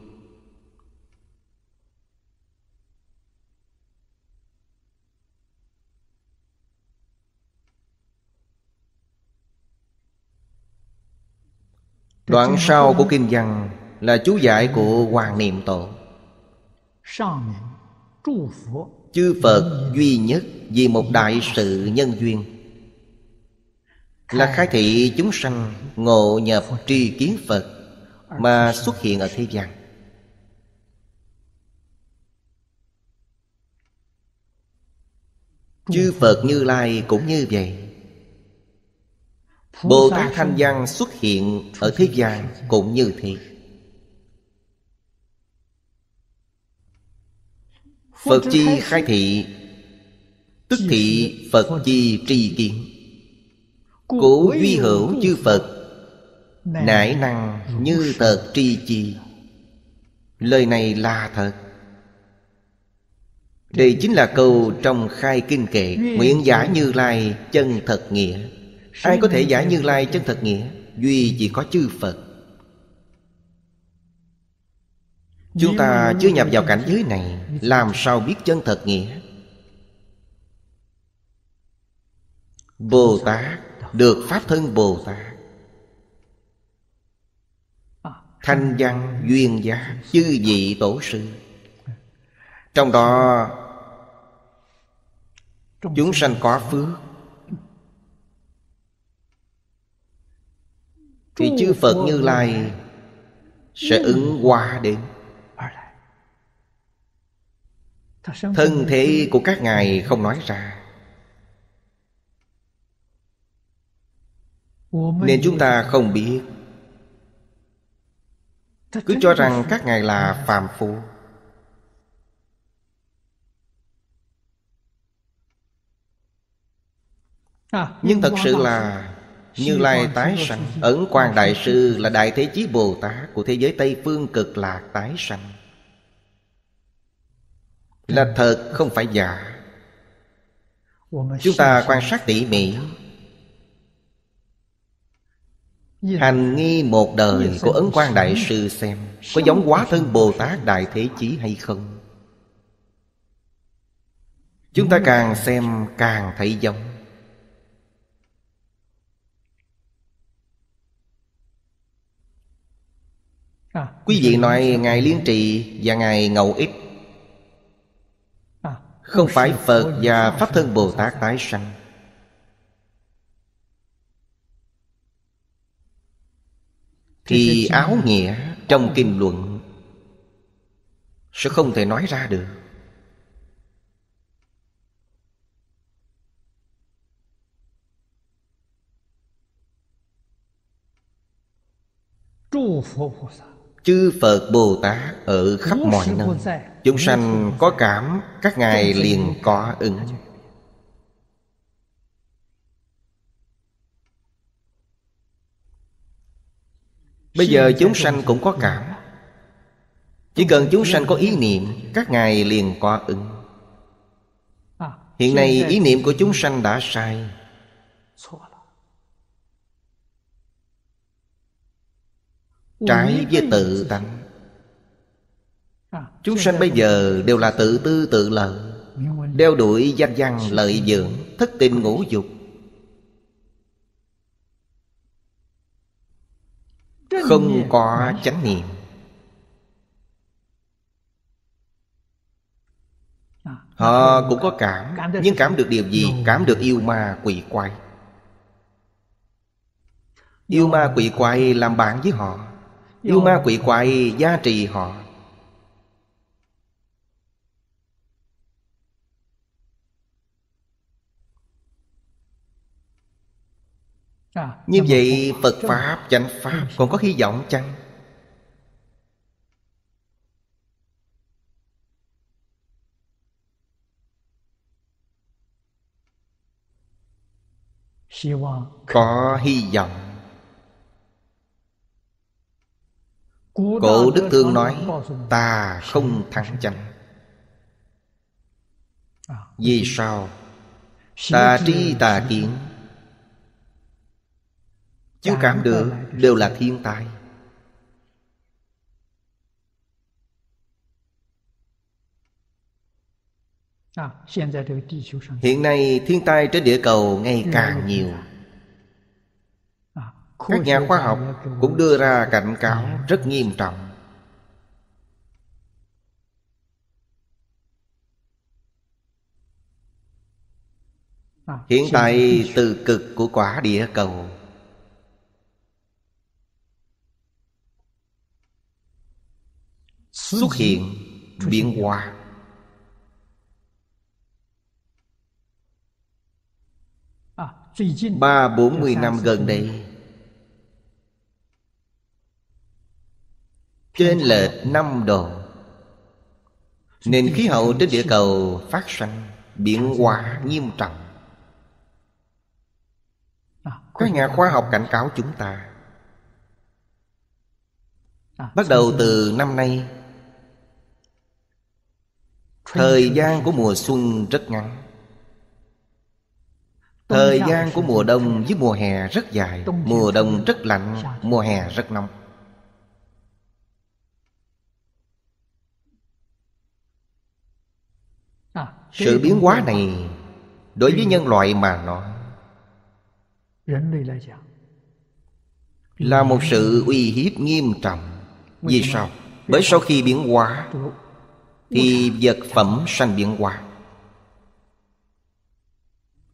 Đoạn sau của Kinh Văn là chú giải của Hoàng Niệm Tổ Chư Phật duy nhất vì một đại sự nhân duyên là à. khai thị chúng sanh ngộ nhập tri kiến phật mà xuất hiện ở thế gian chư phật như lai cũng như vậy bồ tát thanh văn xuất hiện ở thế gian cũng như thế phật chi khai thị tức thị phật chi tri kiến Cố duy hữu chư Phật Nải năng như thật tri chi Lời này là thật Đây chính là câu trong khai kinh kệ Nguyện giả như lai chân thật nghĩa Ai có thể giả như lai chân thật nghĩa Duy chỉ có chư Phật Chúng ta chưa nhập vào cảnh giới này Làm sao biết chân thật nghĩa Bồ Tát được pháp thân bồ tát thanh văn duyên giá chư vị tổ sư trong đó chúng sanh có phước thì chư phật như lai sẽ ứng qua đến thân thế của các ngài không nói ra nên chúng ta không biết cứ cho rằng các ngài là phàm phu à, nhưng thật sự là như lai tái sanh ẩn quan đại sư là đại thế chí bồ tát của thế giới tây phương cực lạc tái sanh là thật không phải giả chúng ta quan sát tỉ mỉ Hành nghi một đời của Ấn Quang Đại Sư xem Có giống quá thân Bồ Tát Đại Thế Chí hay không Chúng ta càng xem càng thấy giống à, Quý vị nói Ngài Liên Trì và Ngài Ngậu Ích à, Không phải Phật và Pháp Thân Bồ Tát tái sanh Thì áo nghĩa trong kinh luận Sẽ không thể nói ra được Chư Phật Bồ Tát ở khắp mọi nơi Chúng sanh có cảm Các ngài liền có ứng Bây giờ chúng sanh cũng có cảm Chỉ cần chúng sanh có ý niệm Các ngài liền qua ứng à, Hiện nay ý niệm của chúng sanh đã sai Trái với tự tánh à, Chúng sanh bây giờ đều là tự tư tự lợi Đeo đuổi danh văn lợi dưỡng Thất tình ngũ dục không có chánh niệm à, họ cũng có cảm nhưng cảm được điều gì cảm được yêu ma quỷ quái yêu ma quỷ quái làm bạn với họ yêu ma quỷ quái gia trì họ À, Như vậy Phật Pháp, chánh Pháp ừ. còn có hy vọng chăng? Có hy vọng Cổ Đức Thương nói Ta không thắng chánh à, Vì sao Ta tri tà kiến Chiếu cảm được đều là thiên tai à, Hiện nay thiên tai trên địa cầu ngày càng nhiều à, Các nhà khoa học cũng đưa ra cảnh cáo rất nghiêm trọng à, Hiện tại từ cực của quả địa cầu xuất hiện biến hóa à, ba bốn mươi năm gần đây trên lệch năm độ nền khí hậu trên địa cầu phát sinh biến hóa nghiêm trọng à, các nhà khoa học cảnh cáo chúng ta à, bắt đầu từ năm nay Thời gian của mùa xuân rất ngắn Thời gian của mùa đông với mùa hè rất dài Mùa đông rất lạnh, mùa hè rất nóng à, Sự biến hóa này Đối với nhân loại mà nói Là một sự uy hiếp nghiêm trọng Vì sao? Bởi sau khi biến hóa thì vật phẩm sanh biến hóa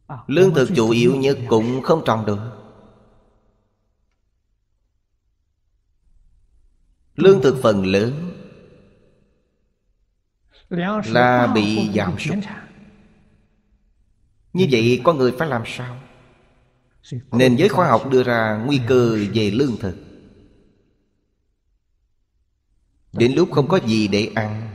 à, lương thực chủ yếu nhất cũng không tròn được lương thực phần lớn là bị giảm sút như vậy con người phải làm sao nền giới khoa học đưa ra nguy cơ về lương thực đến lúc không có gì để ăn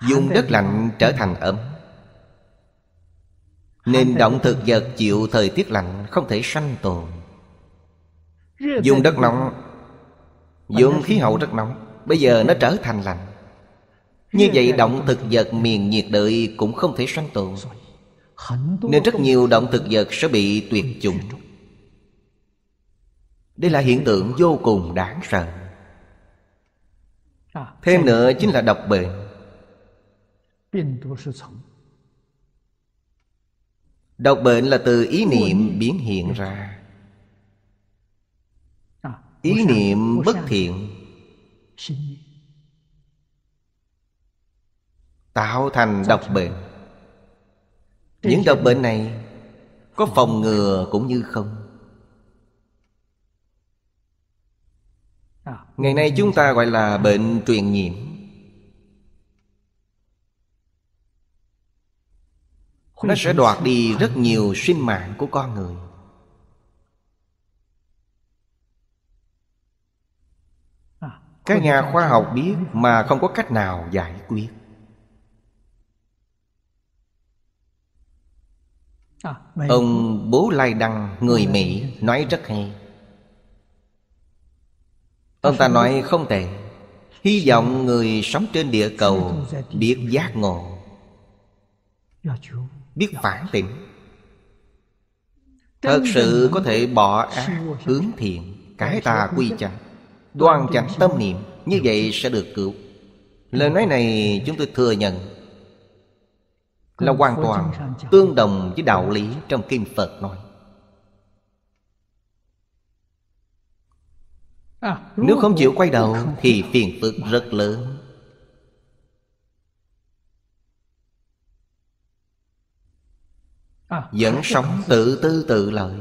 dùng đất lạnh trở thành ấm nên động thực vật chịu thời tiết lạnh không thể sanh tồn dùng đất nóng dùng khí hậu rất nóng bây giờ nó trở thành lạnh như vậy động thực vật miền nhiệt đới cũng không thể sanh tồn Nên rất nhiều động thực vật sẽ bị tuyệt chủng Đây là hiện tượng vô cùng đáng sợ à, Thêm nữa chính là độc bệnh Độc bệnh là từ ý niệm biến hiện ra à, Ý niệm bất thiện Tạo thành độc bệnh Những độc bệnh này Có phòng ngừa cũng như không à, Ngày nay chúng ta gọi là bệnh truyền nhiễm nó sẽ đoạt đi rất nhiều sinh mạng của con người à, các nhà khoa học biết mà không có cách nào giải quyết à, ông bố lai đăng người mỹ nói rất hay ông ta nói không tệ hy vọng người sống trên địa cầu biết giác ngộ biết phản tỉnh thật sự có thể bỏ ác hướng thiện cái tà quy chánh đoan chánh tâm niệm như vậy sẽ được cứu lời nói này chúng tôi thừa nhận là hoàn toàn tương đồng với đạo lý trong kinh phật nói à, nếu không chịu quay đầu thì phiền phức rất lớn À, vẫn sống tự tư tự lợi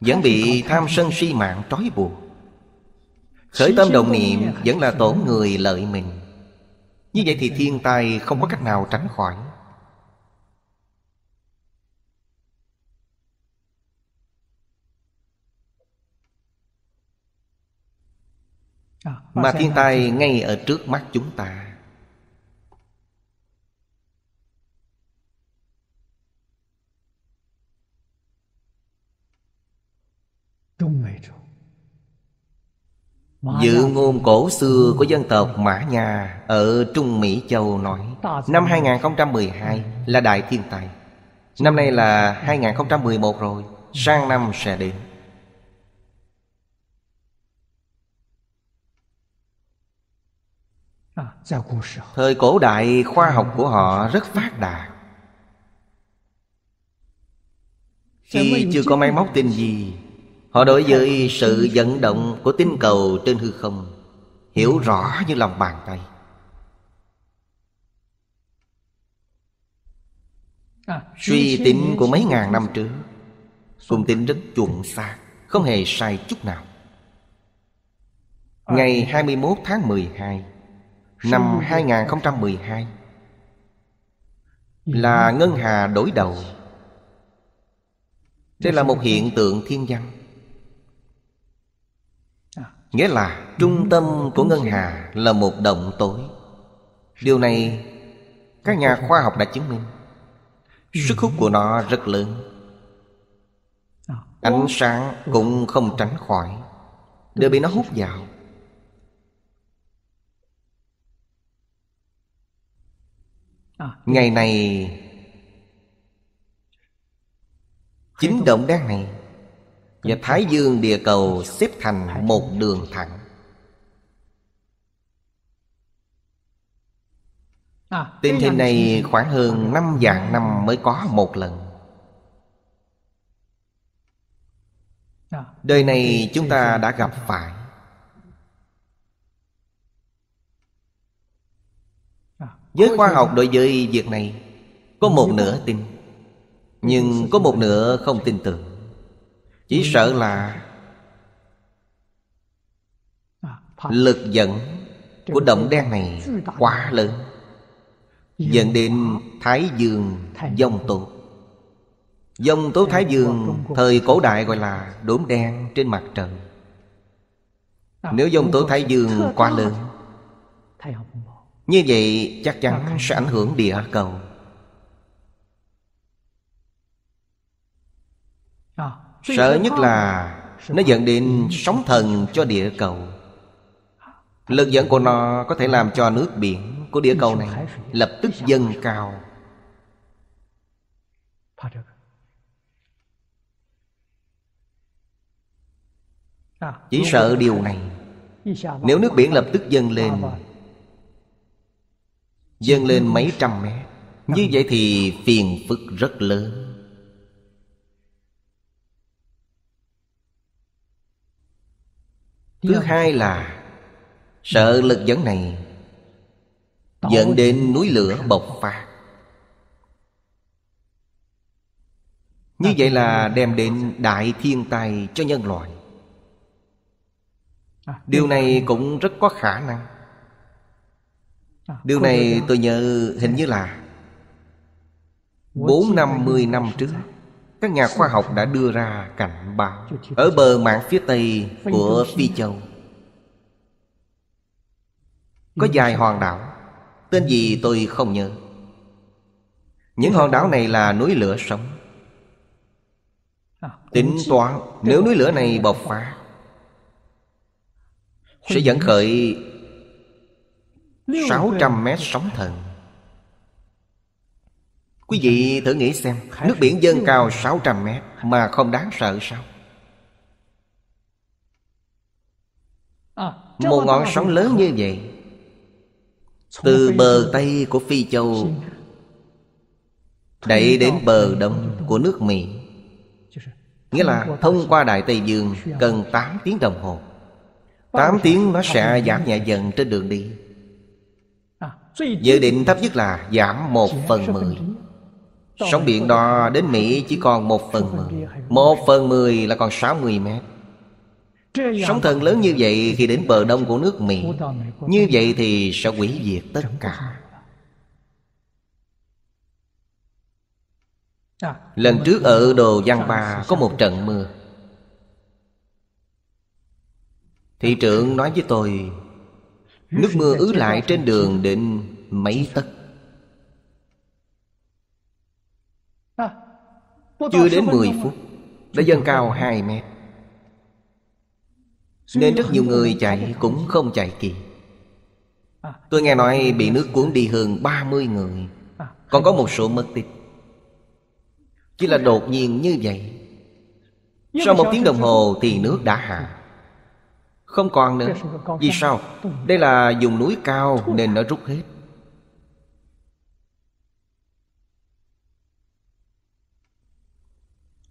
Vẫn bị tham sân si mạng trói buộc Khởi tâm đồng niệm vẫn là tổn người lợi mình Như vậy thì thiên tai không có cách nào tránh khỏi à, Mà thiên tai ngay ở trước mắt chúng ta Dự ngôn cổ xưa của dân tộc Mã Nha ở Trung Mỹ Châu nói Năm 2012 là đại thiên tài Năm nay là 2011 rồi Sang năm sẽ đến à, Thời cổ đại khoa học của họ rất phát đạt Khi chưa có máy móc tin gì Họ đối với sự vận động của tinh cầu trên hư không Hiểu rõ như lòng bàn tay Suy tính của mấy ngàn năm trước Cùng tính rất chuẩn xác Không hề sai chút nào Ngày 21 tháng 12 Năm 2012 Là ngân hà đổi đầu Đây là một hiện tượng thiên văn Nghĩa là trung tâm của ngân hà là một động tối Điều này các nhà khoa học đã chứng minh Sức hút của nó rất lớn Ánh sáng cũng không tránh khỏi Đều bị nó hút vào Ngày này Chính động đen này và Thái Dương địa cầu xếp thành một đường thẳng à, Tình hình này khoảng hơn ờ. năm vạn năm mới có một lần à, Đời này chúng ta đã gặp phải à, Giới khoa học đối với việc này Có một nửa tin Nhưng có một nửa không tin tưởng chỉ sợ là à, lực giận của động đen này quá lớn dẫn đến thái dương dông tụ dông tố thái dương thời cổ đại gọi là đốm đen trên mặt trời à, nếu dông tố thái dương quá lớn như vậy chắc chắn sẽ ảnh hưởng địa cầu Sợ nhất là Nó dẫn đến sóng thần cho địa cầu Lực dẫn của nó có thể làm cho nước biển của địa cầu này Lập tức dâng cao à, Chỉ sợ điều này Nếu nước biển lập tức dâng lên Dâng lên mấy trăm mét Như vậy thì phiền phức rất lớn thứ vâng. hai là sợ lực dẫn này dẫn đến núi lửa bộc phát như vâng. vậy là đem đến đại thiên tai cho nhân loại à, điều vâng. này cũng rất có khả năng à, điều này tôi nhớ hình như là bốn năm mươi năm trước các nhà khoa học đã đưa ra cảnh báo ở bờ mạn phía tây của phi châu có vài hòn đảo tên gì tôi không nhớ những hòn đảo này là núi lửa sống tính toán nếu núi lửa này bộc phá sẽ dẫn khởi 600 mét sóng thần Quý vị thử nghĩ xem Nước biển dâng cao 600 mét Mà không đáng sợ sao à, Một ngọn sóng lớn như vậy Từ bờ Tây của Phi Châu Đẩy đến bờ Đông của nước Mỹ Nghĩa là thông qua Đại Tây Dương Cần 8 tiếng đồng hồ 8 tiếng nó sẽ giảm nhẹ dần trên đường đi à, Dự định thấp nhất là giảm 1 phần 10 Sóng biển đó đến Mỹ chỉ còn một phần mười Một phần mười là còn 60 mét Sóng thần lớn như vậy khi đến bờ đông của nước Mỹ Như vậy thì sẽ hủy diệt tất cả Lần trước ở Đồ văn Ba có một trận mưa Thị trưởng nói với tôi Nước mưa ứ lại trên đường đến mấy tấc Chưa đến 10 phút Đã dâng cao 2 mét Nên rất nhiều người chạy cũng không chạy kịp à. Tôi nghe nói bị nước cuốn đi hơn 30 người à. Còn có một số mất tích Chỉ là đột nhiên như vậy Sau một tiếng đồng hồ thì nước đã hạ Không còn nữa Vì sao? Đây là vùng núi cao nên nó rút hết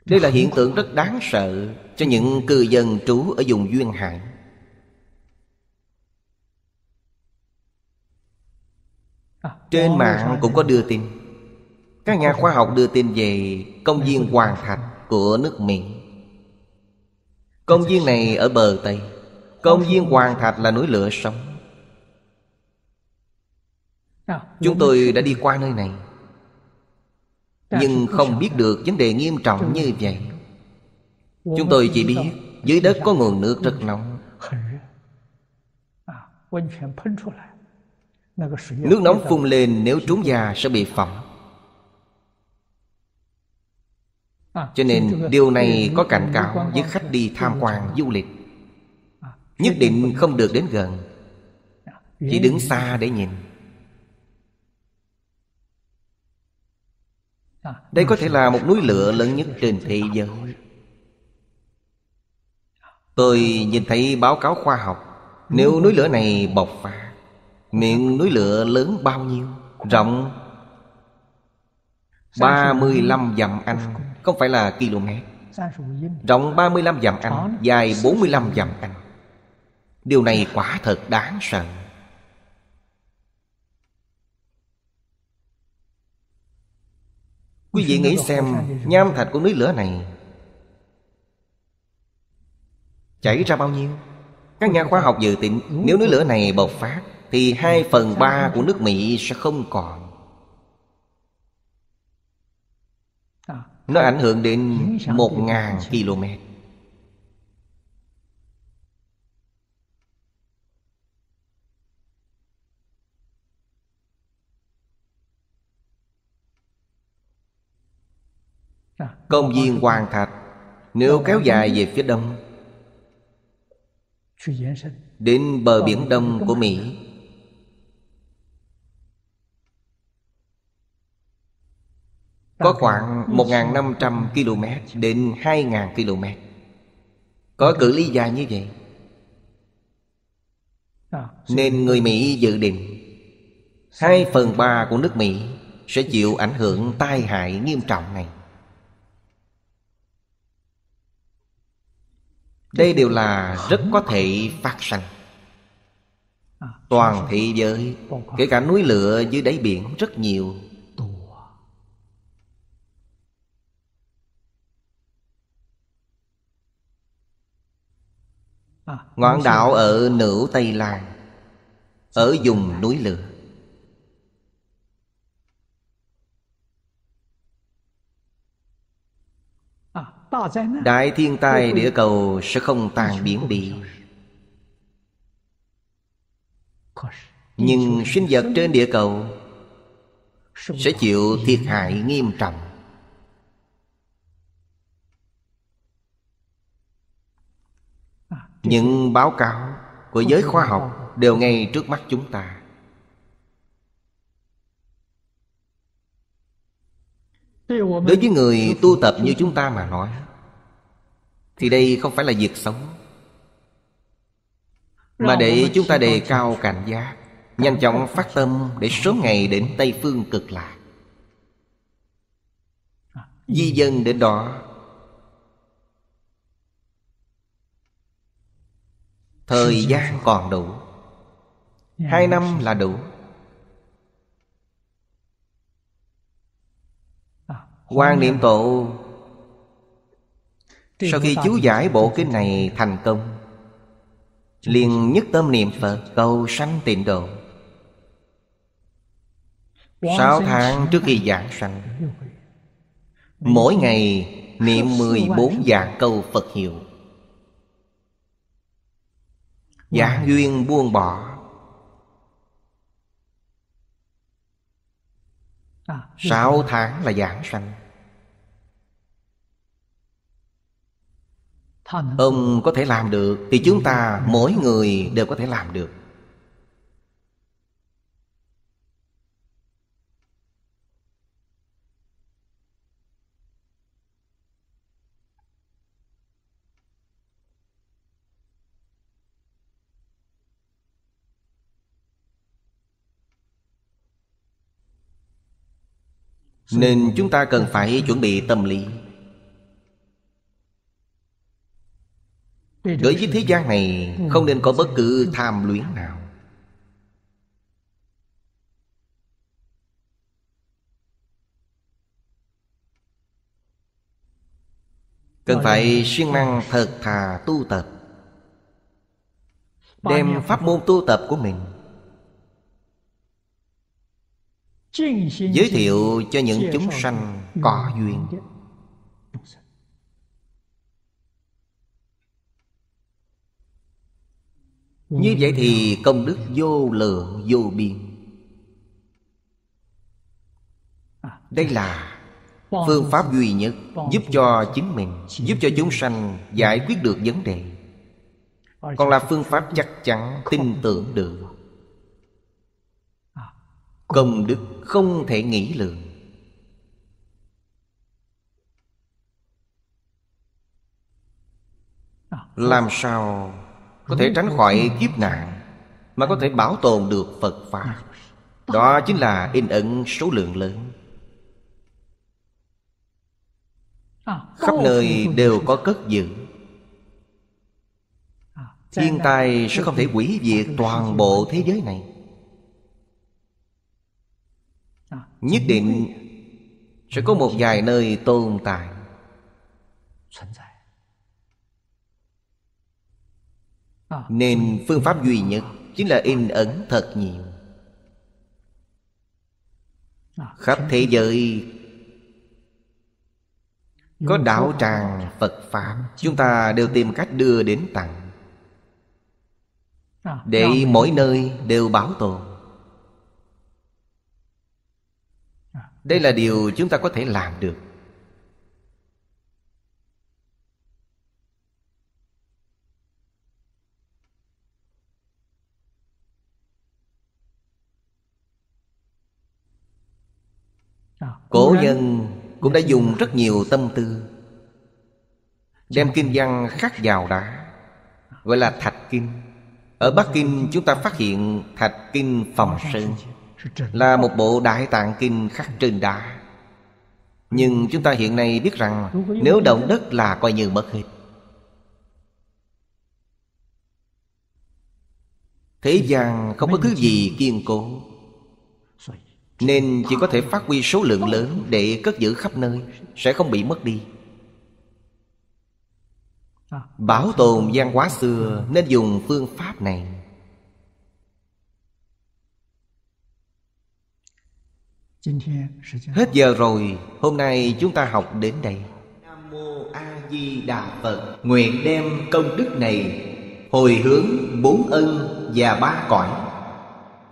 Đây là hiện tượng rất đáng sợ Cho những cư dân trú ở vùng duyên hải à, Trên mạng cũng có đưa tin Các nhà khoa học đưa tin về công viên Hoàng Thạch của nước Mỹ Công viên này ở bờ Tây Công viên Hoàng Thạch là núi lửa sống à, Chúng tôi đã đi qua nơi này nhưng không biết được vấn đề nghiêm trọng như vậy chúng tôi chỉ biết dưới đất có nguồn nước rất nóng à, nước nóng phun lên nếu trúng da sẽ bị phỏng à, cho nên điều này có cảnh cáo với khách đi tham quan du lịch à, nhất định không được đến gần chỉ đứng xa để nhìn Đây có thể là một núi lửa lớn nhất trên thế giới Tôi nhìn thấy báo cáo khoa học Nếu núi lửa này bộc phát Miệng núi lửa lớn bao nhiêu Rộng 35 dặm Anh Không phải là km Rộng 35 dặm Anh Dài 45 dặm Anh Điều này quả thật đáng sợ Quý vị nghĩ xem Nham thạch của núi lửa này Chảy ra bao nhiêu Các nhà khoa học dự tính Nếu núi lửa này bộc phát Thì 2 phần 3 của nước Mỹ sẽ không còn Nó ảnh hưởng đến 1.000 km Công viên Hoàng Thạch Nếu kéo dài về phía đông Đến bờ biển đông của Mỹ Có khoảng 1.500 km đến 2.000 km Có cự ly dài như vậy Nên người Mỹ dự định hai phần ba của nước Mỹ Sẽ chịu ảnh hưởng tai hại nghiêm trọng này đây đều là rất có thể phát sanh Toàn thế giới Kể cả núi lửa dưới đáy biển rất nhiều Ngọn đạo ở Nữ Tây Lan Ở vùng núi lửa Đại thiên tai địa cầu sẽ không tàn biến đi Nhưng sinh vật trên địa cầu Sẽ chịu thiệt hại nghiêm trọng à, Những báo cáo của giới khoa học Đều ngay trước mắt chúng ta Đối với người tu tập như chúng ta mà nói Thì đây không phải là việc xấu Mà để chúng ta đề cao cảnh giác Nhanh chóng phát tâm để số ngày đến Tây Phương cực lạc ừ. Di dân đến đó Thời gian còn đủ dạ, Hai năm là đủ quan niệm tổ sau khi chú giải bộ kinh này thành công liền nhất tâm niệm phật cầu sanh tịnh độ sáu tháng trước khi giảng sanh mỗi ngày niệm mười bốn dạng câu phật hiệu giảng duyên buông bỏ à, sáu tháng là giảng sanh Ông có thể làm được Thì chúng ta mỗi người đều có thể làm được Nên chúng ta cần phải chuẩn bị tâm lý Đối với thế gian này ừ. Không nên có bất cứ tham luyến nào Cần phải siêng năng thật thà tu tập Đem pháp môn tu tập của mình Giới thiệu cho những chúng sanh có duyên Ừ. Như vậy thì công đức vô lượng vô biên à, Đây là phương pháp duy nhất Giúp cho chính mình Giúp cho chúng sanh giải quyết được vấn đề Còn là phương pháp chắc chắn tin tưởng được à, Công đức không thể nghĩ lượng à, Làm sao có thể tránh khỏi kiếp nạn Mà có thể bảo tồn được Phật Pháp Đó chính là in ấn số lượng lớn Khắp nơi đều có cất giữ Thiên tai sẽ không thể hủy diệt toàn bộ thế giới này Nhất định sẽ có một vài nơi tồn tại Ờ. Nên phương pháp duy nhất Chính là in ấn thật nhiều ờ, Khắp thế giới Có đạo tràng Phật Pháp Chúng ta đều tìm cách đưa đến tặng ờ, Để mỗi nơi đều bảo tồn Đây là điều chúng ta có thể làm được Cổ nhân cũng đã dùng rất nhiều tâm tư Đem kinh văn khắc vào đá Gọi là thạch kinh Ở Bắc Kinh chúng ta phát hiện thạch kinh phòng sơn Là một bộ đại tạng kinh khắc trên đá Nhưng chúng ta hiện nay biết rằng Nếu động đất là coi như mất hết Thế gian không có thứ gì kiên cố nên chỉ có thể phát huy số lượng lớn Để cất giữ khắp nơi Sẽ không bị mất đi Bảo tồn văn hóa xưa Nên dùng phương pháp này Hết giờ rồi Hôm nay chúng ta học đến đây Nam Mô A Di Đà Phật Nguyện đem công đức này Hồi hướng bốn ân và ba cõi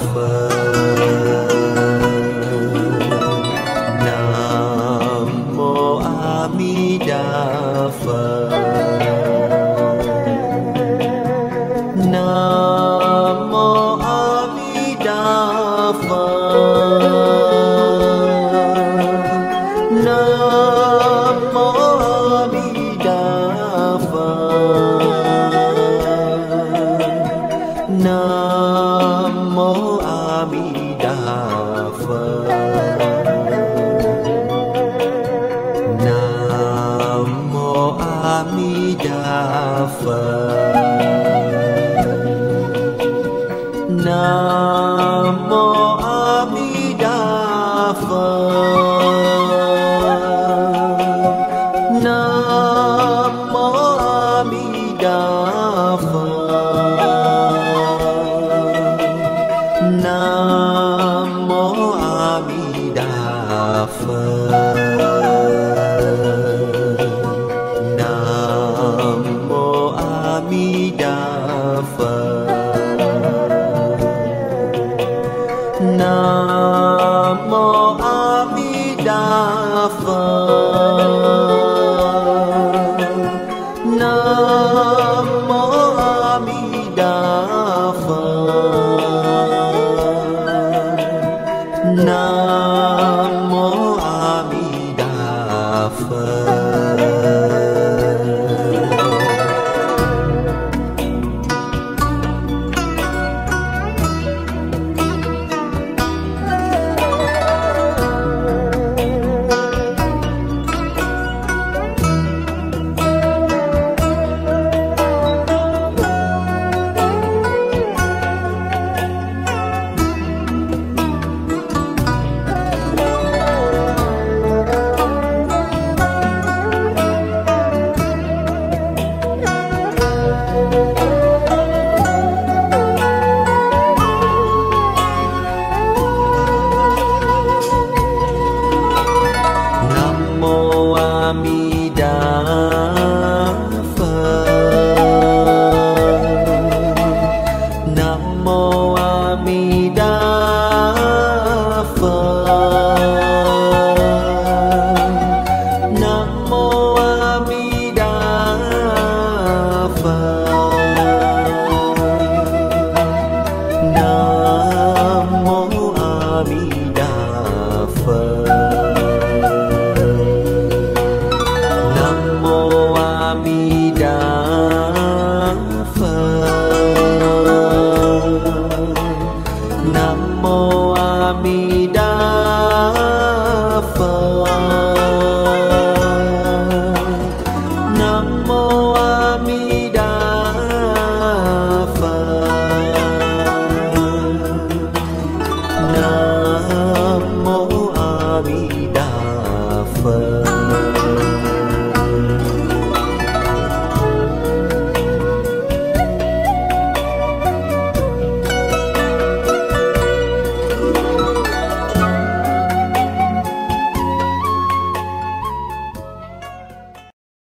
phật